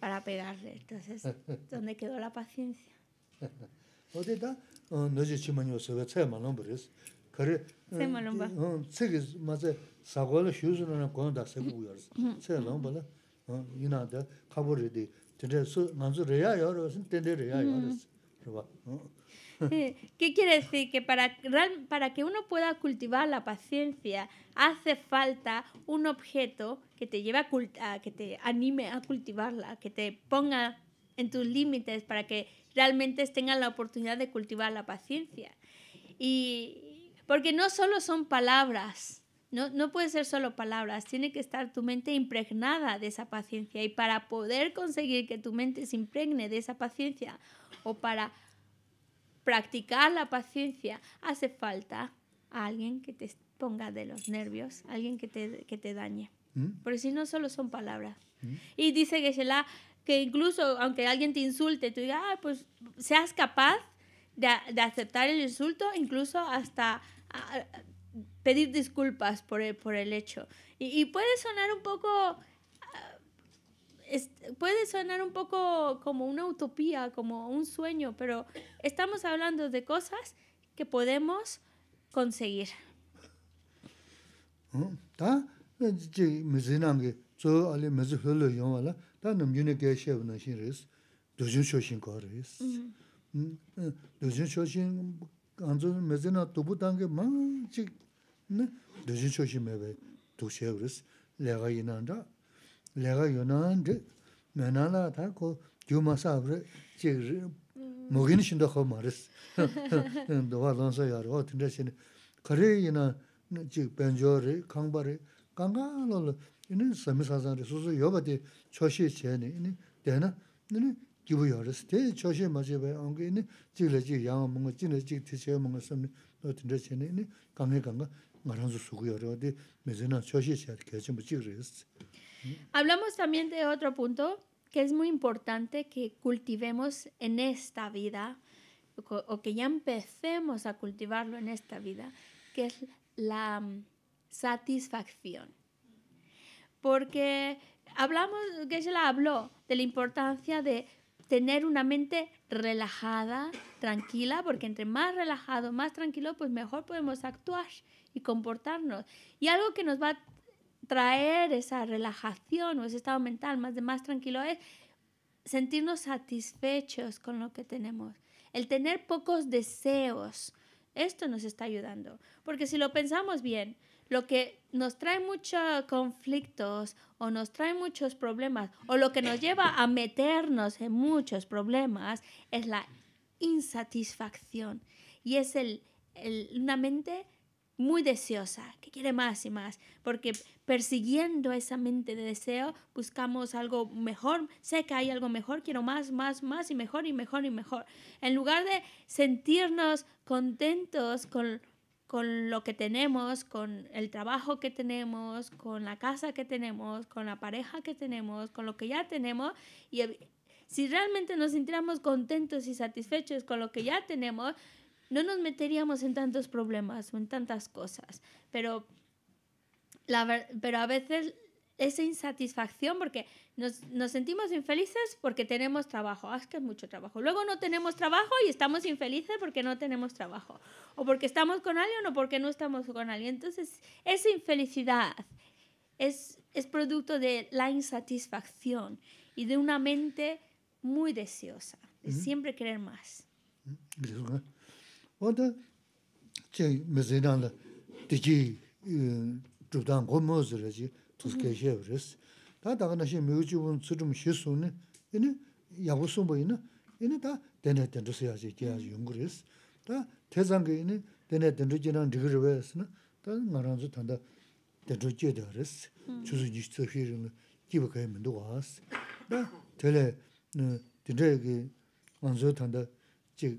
para pegarle. Entonces, [LAUGHS] ¿dónde quedó la paciencia? [LAUGHS] Ah, ¿Qué quiere decir? Que para, para que uno pueda cultivar la paciencia hace falta un objeto que te que te anime a cultivarla, que te ponga en tus límites para que realmente tengan la oportunidad de cultivar la paciencia. Y porque no solo son palabras, no, no, puede ser solo palabras, tiene que estar tu mente impregnada de esa paciencia. Y para poder conseguir que tu mente se impregne de esa paciencia o para practicar la paciencia, hace falta a alguien que te ponga de los nervios, alguien que te, que te dañe. ¿Mm? Porque si no, solo son palabras. ¿Mm? Y dice Geshe-la que incluso aunque alguien te insulte, tú digas, ah, pues seas capaz de, aceptar el insulto, incluso hasta pedir disculpas por el, por el hecho. y puede sonar un poco puede sonar un poco como una utopía, como un sueño, pero estamos hablando de cosas que podemos conseguir. ¿Mm? Eh, Lekha yunan dhe mena la dha ko dyuma saabh ra chik mm. mo gini shindo khob maris. [LAUGHS] Dwaa dhwan so yaro, o tindra chini. Kare yina jik benjo ra, kankba ra, kankaa lolo, yini sami saazan ra, suzu yoba dhe choshi chayani, yini dhe na, yini ghibu yaris. Dhe munga, munga sami, o sugu o choshi Hablamos también de otro punto que es muy importante que cultivemos en esta vida o que ya empecemos a cultivarlo en esta vida, que es la mm, satisfacción. Porque hablamos, que habló de la importancia de tener una mente relajada, tranquila, porque entre más relajado, más tranquilo, pues mejor podemos actuar y comportarnos. Y algo que nos va a traer esa relajación o ese estado mental más de más tranquilo es sentirnos satisfechos con lo que tenemos. El tener pocos deseos, esto nos está ayudando. Porque si lo pensamos bien, lo que nos trae muchos conflictos o nos trae muchos problemas o lo que nos lleva a meternos en muchos problemas es la insatisfacción. Y es el, el, una mente muy deseosa, que quiere más y más, porque persiguiendo esa mente de deseo buscamos algo mejor, sé que hay algo mejor, quiero más, más, más y mejor y mejor y mejor. En lugar de sentirnos contentos con, con lo que tenemos, con el trabajo que tenemos, con la casa que tenemos, con la pareja que tenemos, con lo que ya tenemos, y si realmente nos sintiéramos contentos y satisfechos con lo que ya tenemos, no nos meteríamos en tantos problemas o en tantas cosas. Pero, pero a veces esa insatisfacción, porque nos, sentimos infelices porque tenemos trabajo, ah, es que es mucho trabajo. Luego no tenemos trabajo y estamos infelices porque no tenemos trabajo, o porque estamos con alguien o porque no estamos con alguien. Entonces, esa infelicidad es, es producto de la insatisfacción y de una mente muy deseosa, de siempre querer más. wāntā 제 mī zīnāng dā dī jī rūdān gō mō zī 이네 jī 이네 다 xē wā rēs. 다 테잔게이네 kā nā 다 마란즈 탄다 jī wūn tsū rūm 다 sū nī, inī 제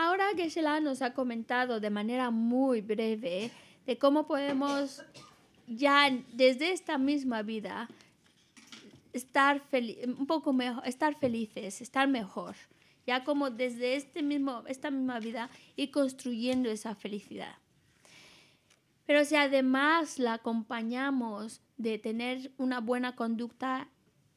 Ahora Geshe-la nos ha comentado de manera muy breve de cómo podemos ya desde esta misma vida estar un poco mejor, estar felices, estar mejor, ya como desde este mismo esta misma vida y construyendo esa felicidad. Pero si además la acompañamos de tener una buena conducta,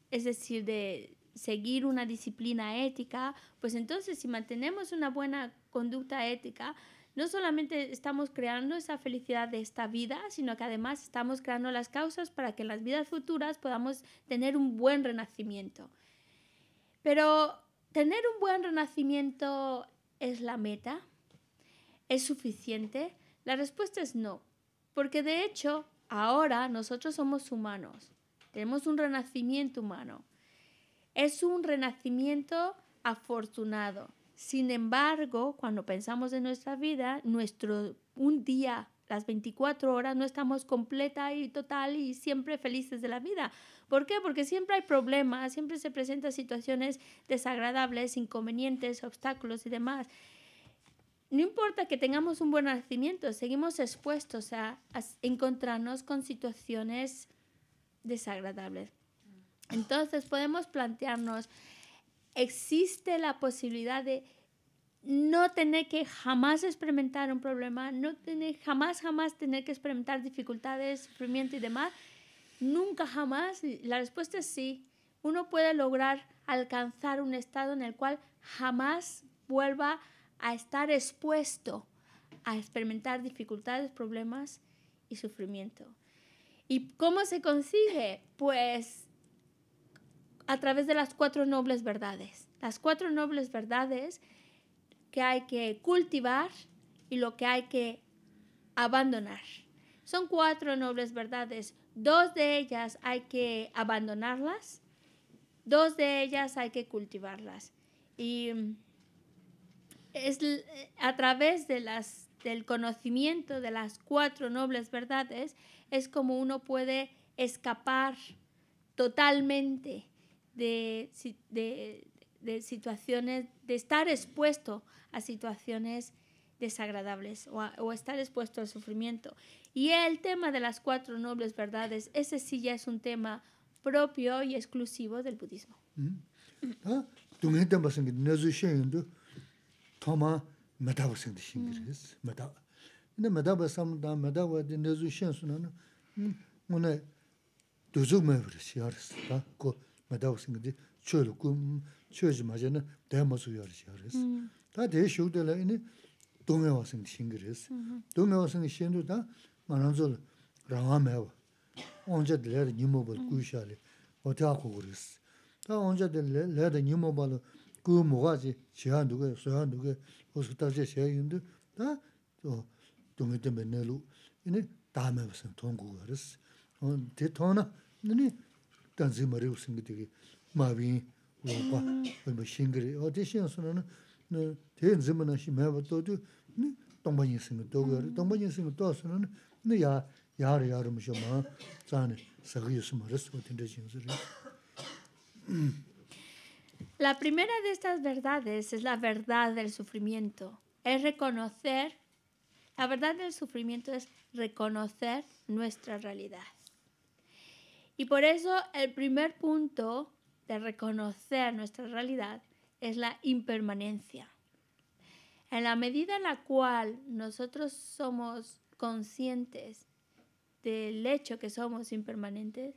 es decir, de seguir una disciplina ética, pues entonces si mantenemos una buena conducta ética, no solamente estamos creando esa felicidad de esta vida, sino que además estamos creando las causas para que en las vidas futuras podamos tener un buen renacimiento. Pero tener un buen renacimiento es la meta, es suficiente. La respuesta es no, porque de hecho ahora nosotros somos humanos, tenemos un renacimiento humano. Es un renacimiento afortunado. Sin embargo, cuando pensamos en nuestra vida, nuestro un día, las 24 horas, no estamos completa y total y siempre felices de la vida. ¿Por qué? Porque siempre hay problemas, siempre se presentan situaciones desagradables, inconvenientes, obstáculos y demás. No importa que tengamos un buen nacimiento, seguimos expuestos a encontrarnos con situaciones desagradables. Entonces podemos plantearnos, existe la posibilidad de no tener que jamás experimentar un problema, no tener jamás, jamás tener que experimentar dificultades, sufrimiento y demás. Nunca, jamás. La respuesta es sí. Uno puede lograr alcanzar un estado en el cual jamás vuelva a estar expuesto a experimentar dificultades, problemas y sufrimiento. ¿Y cómo se consigue? Pues a través de las cuatro nobles verdades. Las cuatro nobles verdades que hay que cultivar y lo que hay que abandonar. Son cuatro nobles verdades. Dos de ellas hay que abandonarlas, dos de ellas hay que cultivarlas. Y mm, es eh, a través de las, del conocimiento de las cuatro nobles verdades es como uno puede escapar totalmente de, situaciones, de estar expuesto a situaciones desagradables o, o, estar expuesto al sufrimiento. Y el tema de las cuatro nobles verdades, ese sí ya es un tema propio y exclusivo del budismo. Mm. Ah, 매다고 생기지 쳐를 꿈 쳐지 맞잖아 대마수 열이 열었어 다 대쇼들라 이니 동에 와서 신기했어 동에 와서 신도 다 만한서 라마메 언제 들려 니모벌 꾸샤리 어떻게 하고 그랬어 다 언제 들려 레다 니모벌 그 뭐가지 제한 누구 소한 누구 어서 다제 제인도 다또 동에 때문에 내로 다음에 무슨 어니 La primera de estas verdades es la verdad del sufrimiento. Es reconocer, la verdad del sufrimiento es reconocer nuestra realidad. Y por eso el primer punto de reconocer nuestra realidad es la impermanencia. En la medida en la cual nosotros somos conscientes del hecho que somos impermanentes,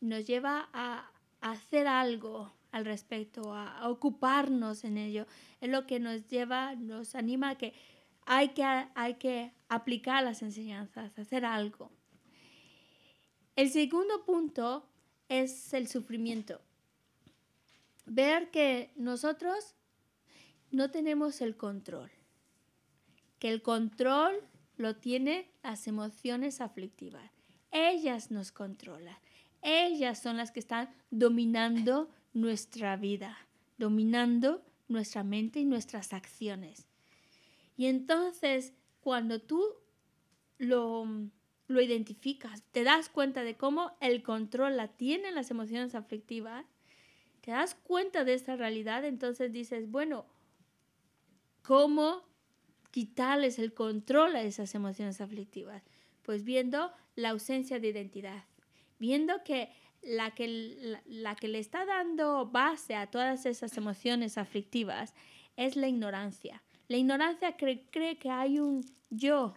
nos lleva a hacer algo al respecto, a ocuparnos en ello. Es lo que nos lleva, nos anima a que hay que, hay que aplicar las enseñanzas, hacer algo. El segundo punto es el sufrimiento. Ver que nosotros no tenemos el control, que el control lo tienen las emociones aflictivas. Ellas nos controlan, ellas son las que están dominando nuestra vida, dominando nuestra mente y nuestras acciones. Y entonces, cuando tú lo lo identificas, te das cuenta de cómo el control la tienen las emociones aflictivas, te das cuenta de esta realidad, entonces dices, bueno, ¿cómo quitarles el control a esas emociones aflictivas? Pues viendo la ausencia de identidad, viendo que la que, la, que le está dando base a todas esas emociones aflictivas es la ignorancia. La ignorancia cree que hay un yo.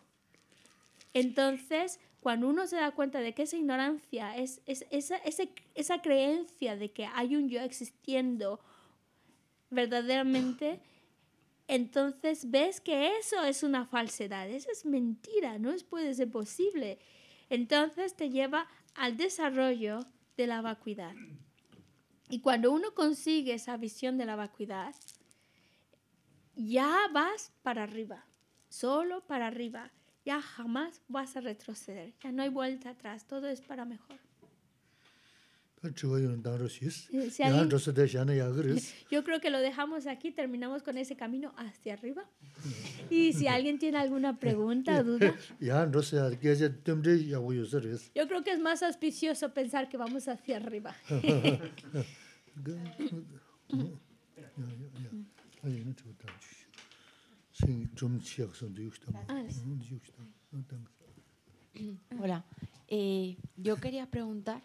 Entonces, cuando uno se da cuenta de que esa ignorancia es, esa, creencia de que hay un yo existiendo verdaderamente, entonces ves que eso es una falsedad, eso es mentira, no es, puede ser posible. Entonces te lleva al desarrollo de la vacuidad. Y cuando uno consigue esa visión de la vacuidad, ya vas para arriba, solo para arriba. Ya jamás vas a retroceder. Ya no hay vuelta atrás. Todo es para mejor. yo creo que lo dejamos aquí, terminamos con ese camino hacia arriba. Y si [LAUGHS] alguien tiene alguna pregunta, duda, yo creo que es más auspicioso pensar que vamos hacia arriba. [LAUGHS] [LAUGHS] Ah, [COUGHS] Hola. Eh, yo quería preguntar,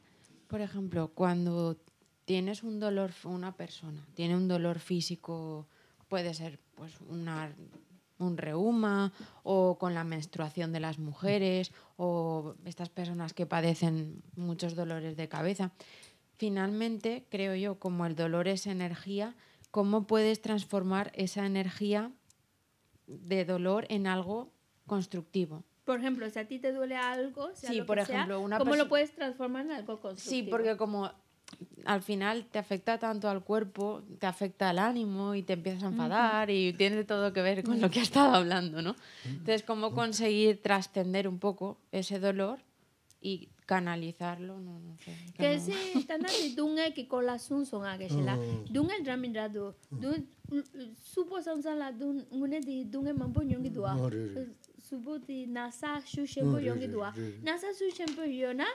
por ejemplo, cuando tienes un dolor, una persona tiene un dolor físico, puede ser pues un reuma o con la menstruación de las mujeres o estas personas que padecen muchos dolores de cabeza. Finalmente, creo yo, como el dolor es energía, ¿cómo puedes transformar esa energía de dolor en algo constructivo. Por ejemplo, si a ti te duele algo, sí, por que ejemplo, sea, una ¿cómo lo puedes transformar en algo constructivo? Sí, porque como al final te afecta tanto al cuerpo, te afecta al ánimo y te empiezas a enfadar y tiene todo que ver con lo que has estado hablando, ¿no? Entonces, ¿cómo conseguir trascender un poco ese dolor y canalizarlo, no, no sé. Que si, tanasi que cola sun son a que se dunga el rado, dun, supo san san la dun, une de dunga Mambo dua, supo ti nasa shu shempo dua, nasa shu shempo yona,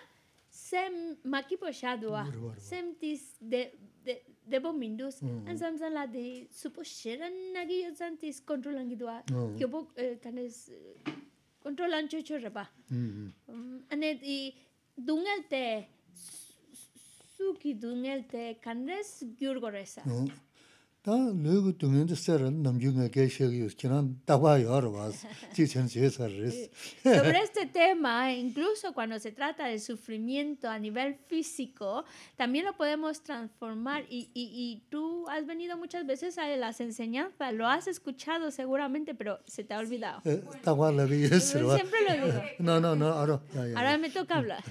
sem makipo shadua, sem tis de, de, debo mindus an mm. sam san la de supo Shiran nagi yo san tis controlangi dua, ah. kyobo, tanes, eh, eh, controlan chocho repa. Ane mm, mm. di, dungel te su ki dungel te kanres gyur goresa. No. Tā luego gu dungi dhī sāra nam yu ngā gāi shiag yu, jī nāng dāba yu ar wās, Sobre este tema, incluso cuando se trata de sufrimiento a nivel físico, también lo podemos transformar. Y, y, y tú has venido muchas veces a las enseñanzas, lo has escuchado seguramente, pero se te ha olvidado. Tā eh, wā Siempre lo digo. [LAUGHS] No, no, no, ahora. Ya, ya. Ahora me toca hablar.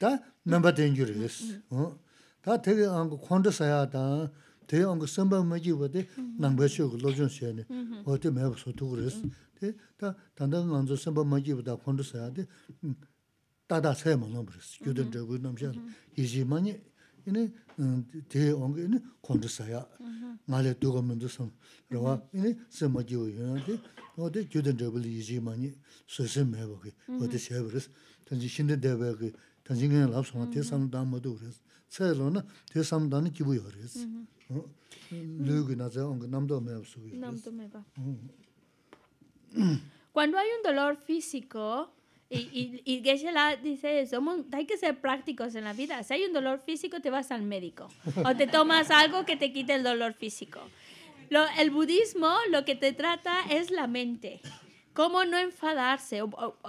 Tā nāmba dhī yu rīs. Tā tegi āngu kondu sāyā tāng, te 그 선방 majiwa de nangba shiogu lojun shiayani, o te mayabu sotogu res. Te ta tanda nganzo samba majiwa da kondu saya de tada saya ma nombu res, gyudan dragu namshan. Iji mani, ini te yungu ini kondu saya, ngale duga mundu sam, rawa ini samba majiwa yunandi, o te gyudan dragu li iji mani ki, o te ki, Cuando hay un dolor físico, y, Geshe la dice, somos, hay que ser prácticos en la vida. Si hay un dolor físico, te vas al médico o te tomas algo que te quite el dolor físico. el budismo lo que te trata es la mente. ¿Cómo no enfadarse?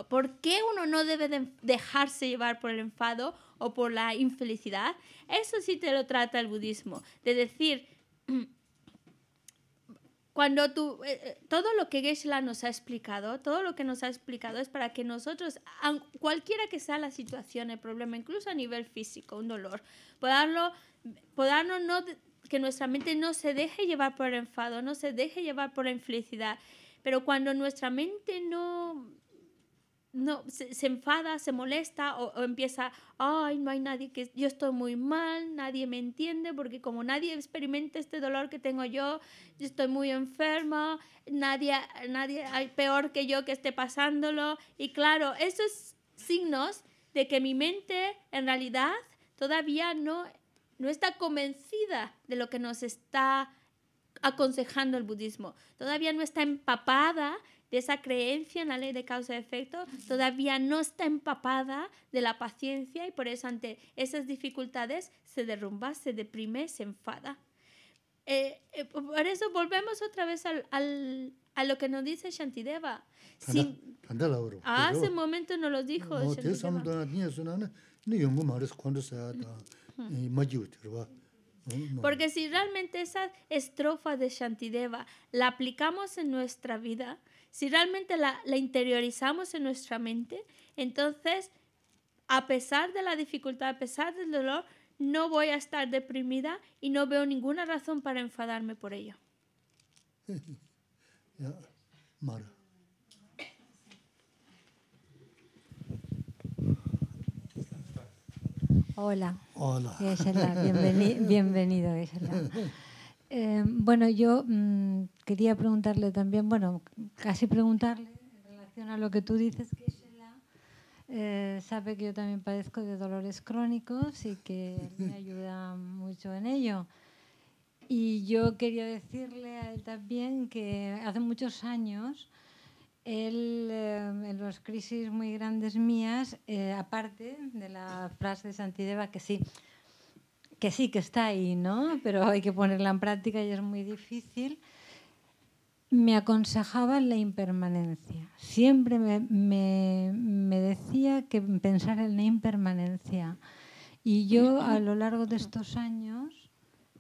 ¿Por qué uno no debe dejarse llevar por el enfado? o por la infelicidad. Eso sí te lo trata el budismo, de decir, [CLEARS THROAT] cuando tú, eh, eh, todo lo que Geshe-la nos ha explicado, todo lo que nos ha explicado es para que nosotros, cualquiera que sea la situación, el problema, incluso a nivel físico, un dolor, podamos no, que nuestra mente no se deje llevar por el enfado, no se deje llevar por la infelicidad. Pero cuando nuestra mente no no, se, enfada, se molesta o, empieza, ay, no hay nadie que, yo estoy muy mal, nadie me entiende, porque como nadie experimenta este dolor que tengo yo, yo estoy muy enferma, nadie, nadie hay peor que yo que esté pasándolo. Y claro, esos signos de que mi mente en realidad todavía no, no está convencida de lo que nos está aconsejando el budismo, todavía no está empapada de esa creencia en la ley de causa y efecto, todavía no está empapada de la paciencia y por eso ante esas dificultades se derrumba, se deprime, se enfada. Eh, eh, por eso volvemos otra vez al, al, a lo que nos dice Shantideva. hace ah, un momento nos lo dijo. porque si realmente esa estrofa de Shantideva la aplicamos en nuestra vida, si realmente la, interiorizamos en nuestra mente, entonces, a pesar de la dificultad, a pesar del dolor, no voy a estar deprimida y no veo ninguna razón para enfadarme por ello. [LAUGHS] Hola. Hola. [LAUGHS] Bienvenido, bienvenido bueno, yo quería preguntarle también, bueno, casi preguntarle en relación a lo que tú dices, que Shela eh, sabe que yo también padezco de dolores crónicos y que me ayuda mucho en ello. Y yo quería decirle a él también que hace muchos años, él eh, en las crisis muy grandes mías, eh, aparte de la frase de Santideva, que sí, que sí, que está ahí, ¿no? Pero hay que ponerla en práctica y es muy difícil me aconsejaba la impermanencia. Siempre me, decía que pensar en la impermanencia. Y yo a lo largo de estos años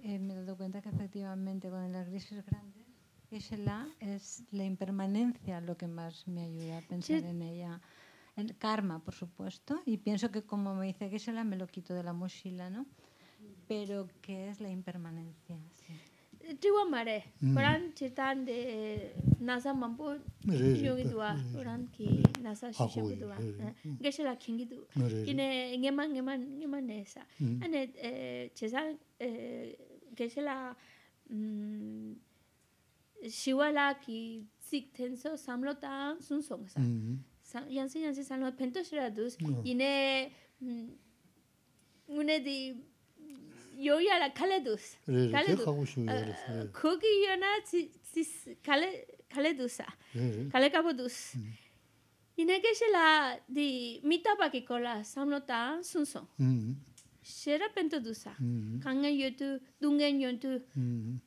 eh, me he dado cuenta que efectivamente con las crisis grandes es la, es la impermanencia lo que más me ayuda a pensar en ella. El karma, por supuesto, y pienso que como me dice la me lo quito de la mochila, ¿no? Pero qué es la impermanencia. Tiwa mare, koran mm. chirtan de nasa mampu yungi duwa, koran ki nasa shushabu duwa, eh, geshala kingi duwa. Kine ngema ngema ngema nesa. Mm. Ane eh, chesan eh, geshala mm, shiwa la ki tsik tenso samlo tang Yansi yansi ngune di... 요야라 칼레두스 칼레두스 거기 요나 시 칼레 칼레두사 칼레카보두스 이네게셀라 디 미타바케 콜라 삼노타 순소 음 셰라 펜토두사 칸가 유투 둥겐 욘투 음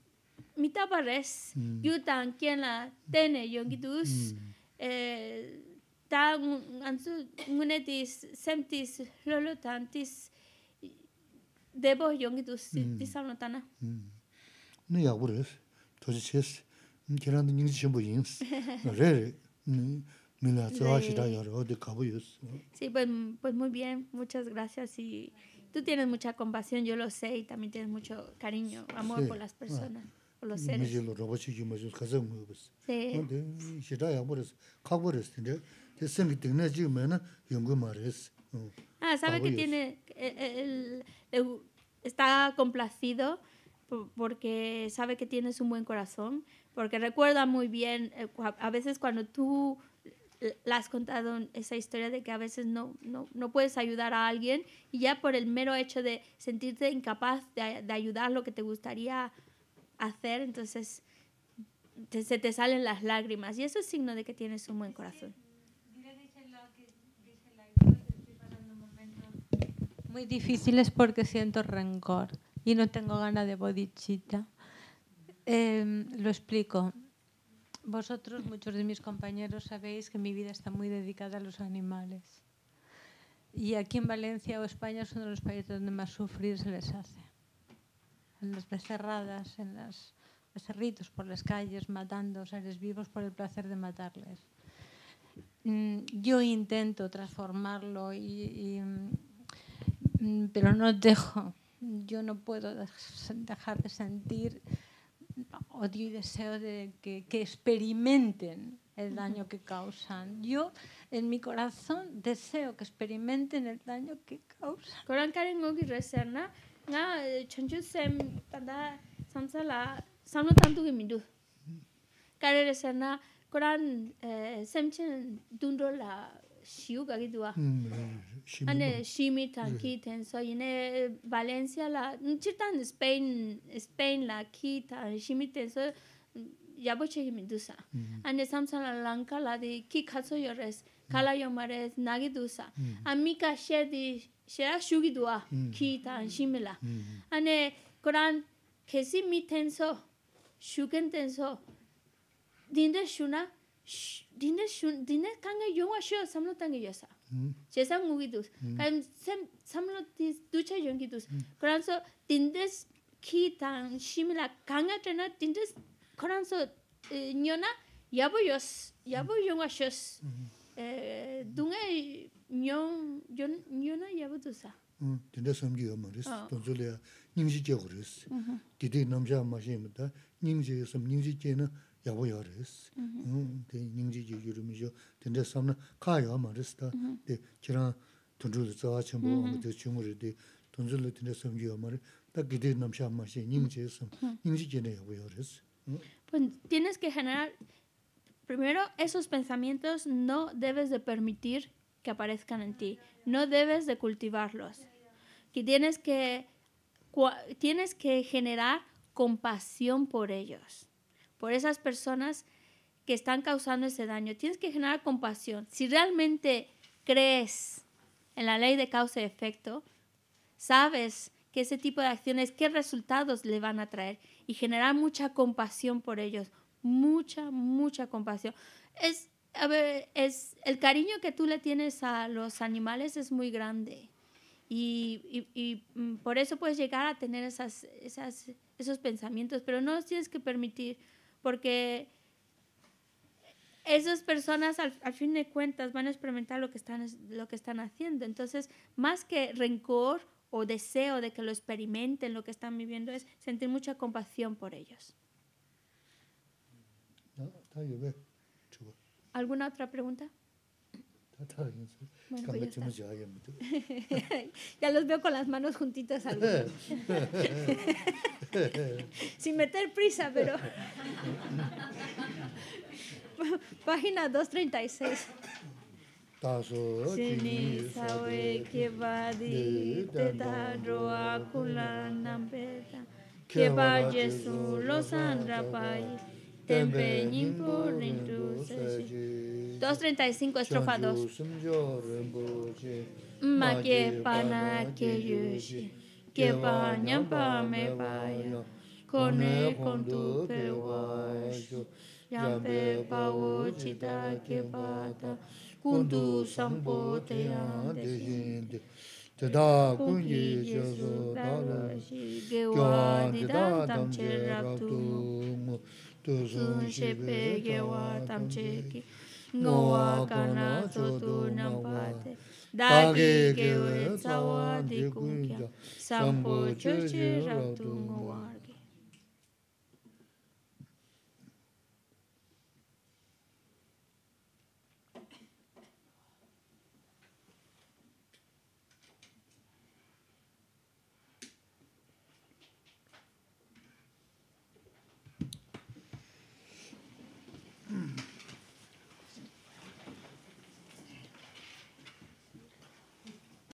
미타바레스 유탄 켄라 테네 욘기두스 에 타운 안수 무네티스 셈티스 롤로탄티스 debo ni ni ni 따나 no no de sí pues pues muy bien muchas gracias y tú tienes mucha compasión yo lo sé y también tienes mucho cariño amor por las personas ah, por los seres sí sí Ah, sabe que tiene. E, e, está complacido porque sabe que tienes un buen corazón, porque recuerda muy bien, eh, a veces cuando tú le has contado esa historia de que a veces no, no, no, puedes ayudar a alguien y ya por el mero hecho de sentirte incapaz de, ayudar lo que te gustaría hacer, entonces se te salen las lágrimas y eso es signo de que tienes un buen corazón. Muy difíciles porque siento rencor y no tengo ganas de bodichita. Em, lo explico. Vosotros, muchos de mis compañeros, sabéis que mi vida está muy dedicada a los animales. Y aquí en Valencia o España es uno de los países donde más sufrir se les hace. En las becerradas, en los becerritos por las calles, matando seres vivos por el placer de matarles. Mm, yo intento transformarlo y Mm, pero no [LAUGHS] dejo. Yo no puedo dejar de sentir odio y deseo de que, experimenten el daño que causan. Yo, en mi corazón, deseo que experimenten el daño que causan. shiu kagi duwa. Hmm, Ane shimi ki hmm. ten so, eh, Valencia la, mm, chirtan Spain, Spain la ki tan shimi ten so, mm, mi dusa. Hmm. Ane samsa lanka la di ki katso yo kala yo nagi dusa. Ami ka she di, she la shugi ki tan shimi Ane Quran, kesi mi ten shuken dinde shuna, dina shun dina kanga yongwa shio samlo tanga yosa hmm. che sam ngugi dus hmm. kan sam samlo ti ducha yongi dus hmm. koran so dindes ki tang shimila kanga tana dindes koran so e, nyona yabu yos yabu yongwa shios e, dunga nyong nyona yabu dusa dinda samgi yo maris ah. donzo nyingzi mhm. didi ma shimita nyingzi yosam nyingzi na yabu yaw res. Nyingzi ji yurumi yo, tende samna ka yaw ma res ta. Kiran tunzu li tsa wachambo, tunzu li chungu ri, tunzu li tende sam yaw ma ri, ta gidi nam sha ma shi, nyingzi sam, nyingzi ji na yabu yaw res. Tienes que generar, primero, esos pensamientos no debes de permitir que aparezcan en ti. No debes de cultivarlos. Que tienes que, tienes que generar compasión por ellos por esas personas que están causando ese daño. Tienes que generar compasión. Si realmente crees en la ley de causa y efecto, sabes que ese tipo de acciones, qué resultados le van a traer y generar mucha compasión por ellos, mucha, mucha compasión. Es, es el cariño que tú le tienes a los animales es muy grande y, mm, por eso puedes llegar a tener esas, esos pensamientos, pero no los tienes que permitir porque esas personas al, fin de cuentas van a experimentar lo que, están, lo que están haciendo. Entonces, más que rencor o deseo de que lo experimenten, lo que están viviendo, es sentir mucha compasión por ellos. ¿Alguna otra pregunta? Pues ya, [LAUGHS] ya, los veo con las manos juntitas al [LAUGHS] [LAUGHS] Sin meter prisa, pero. Página 236. va de sawe kebadi teta roa Que su losandra país também implorem-nos agir. 235, estrofa 2. Ma que pana que yushi, que banha me paia, cone com tu peguacho, jampe o chita que pata, tu sampo te ande gente. Tata kunji jesu tala, gyawa nidam tam che raptu, tuzun she pege wa tam che ki ngo wa ka na tu nam pa te da di kun kya sam po che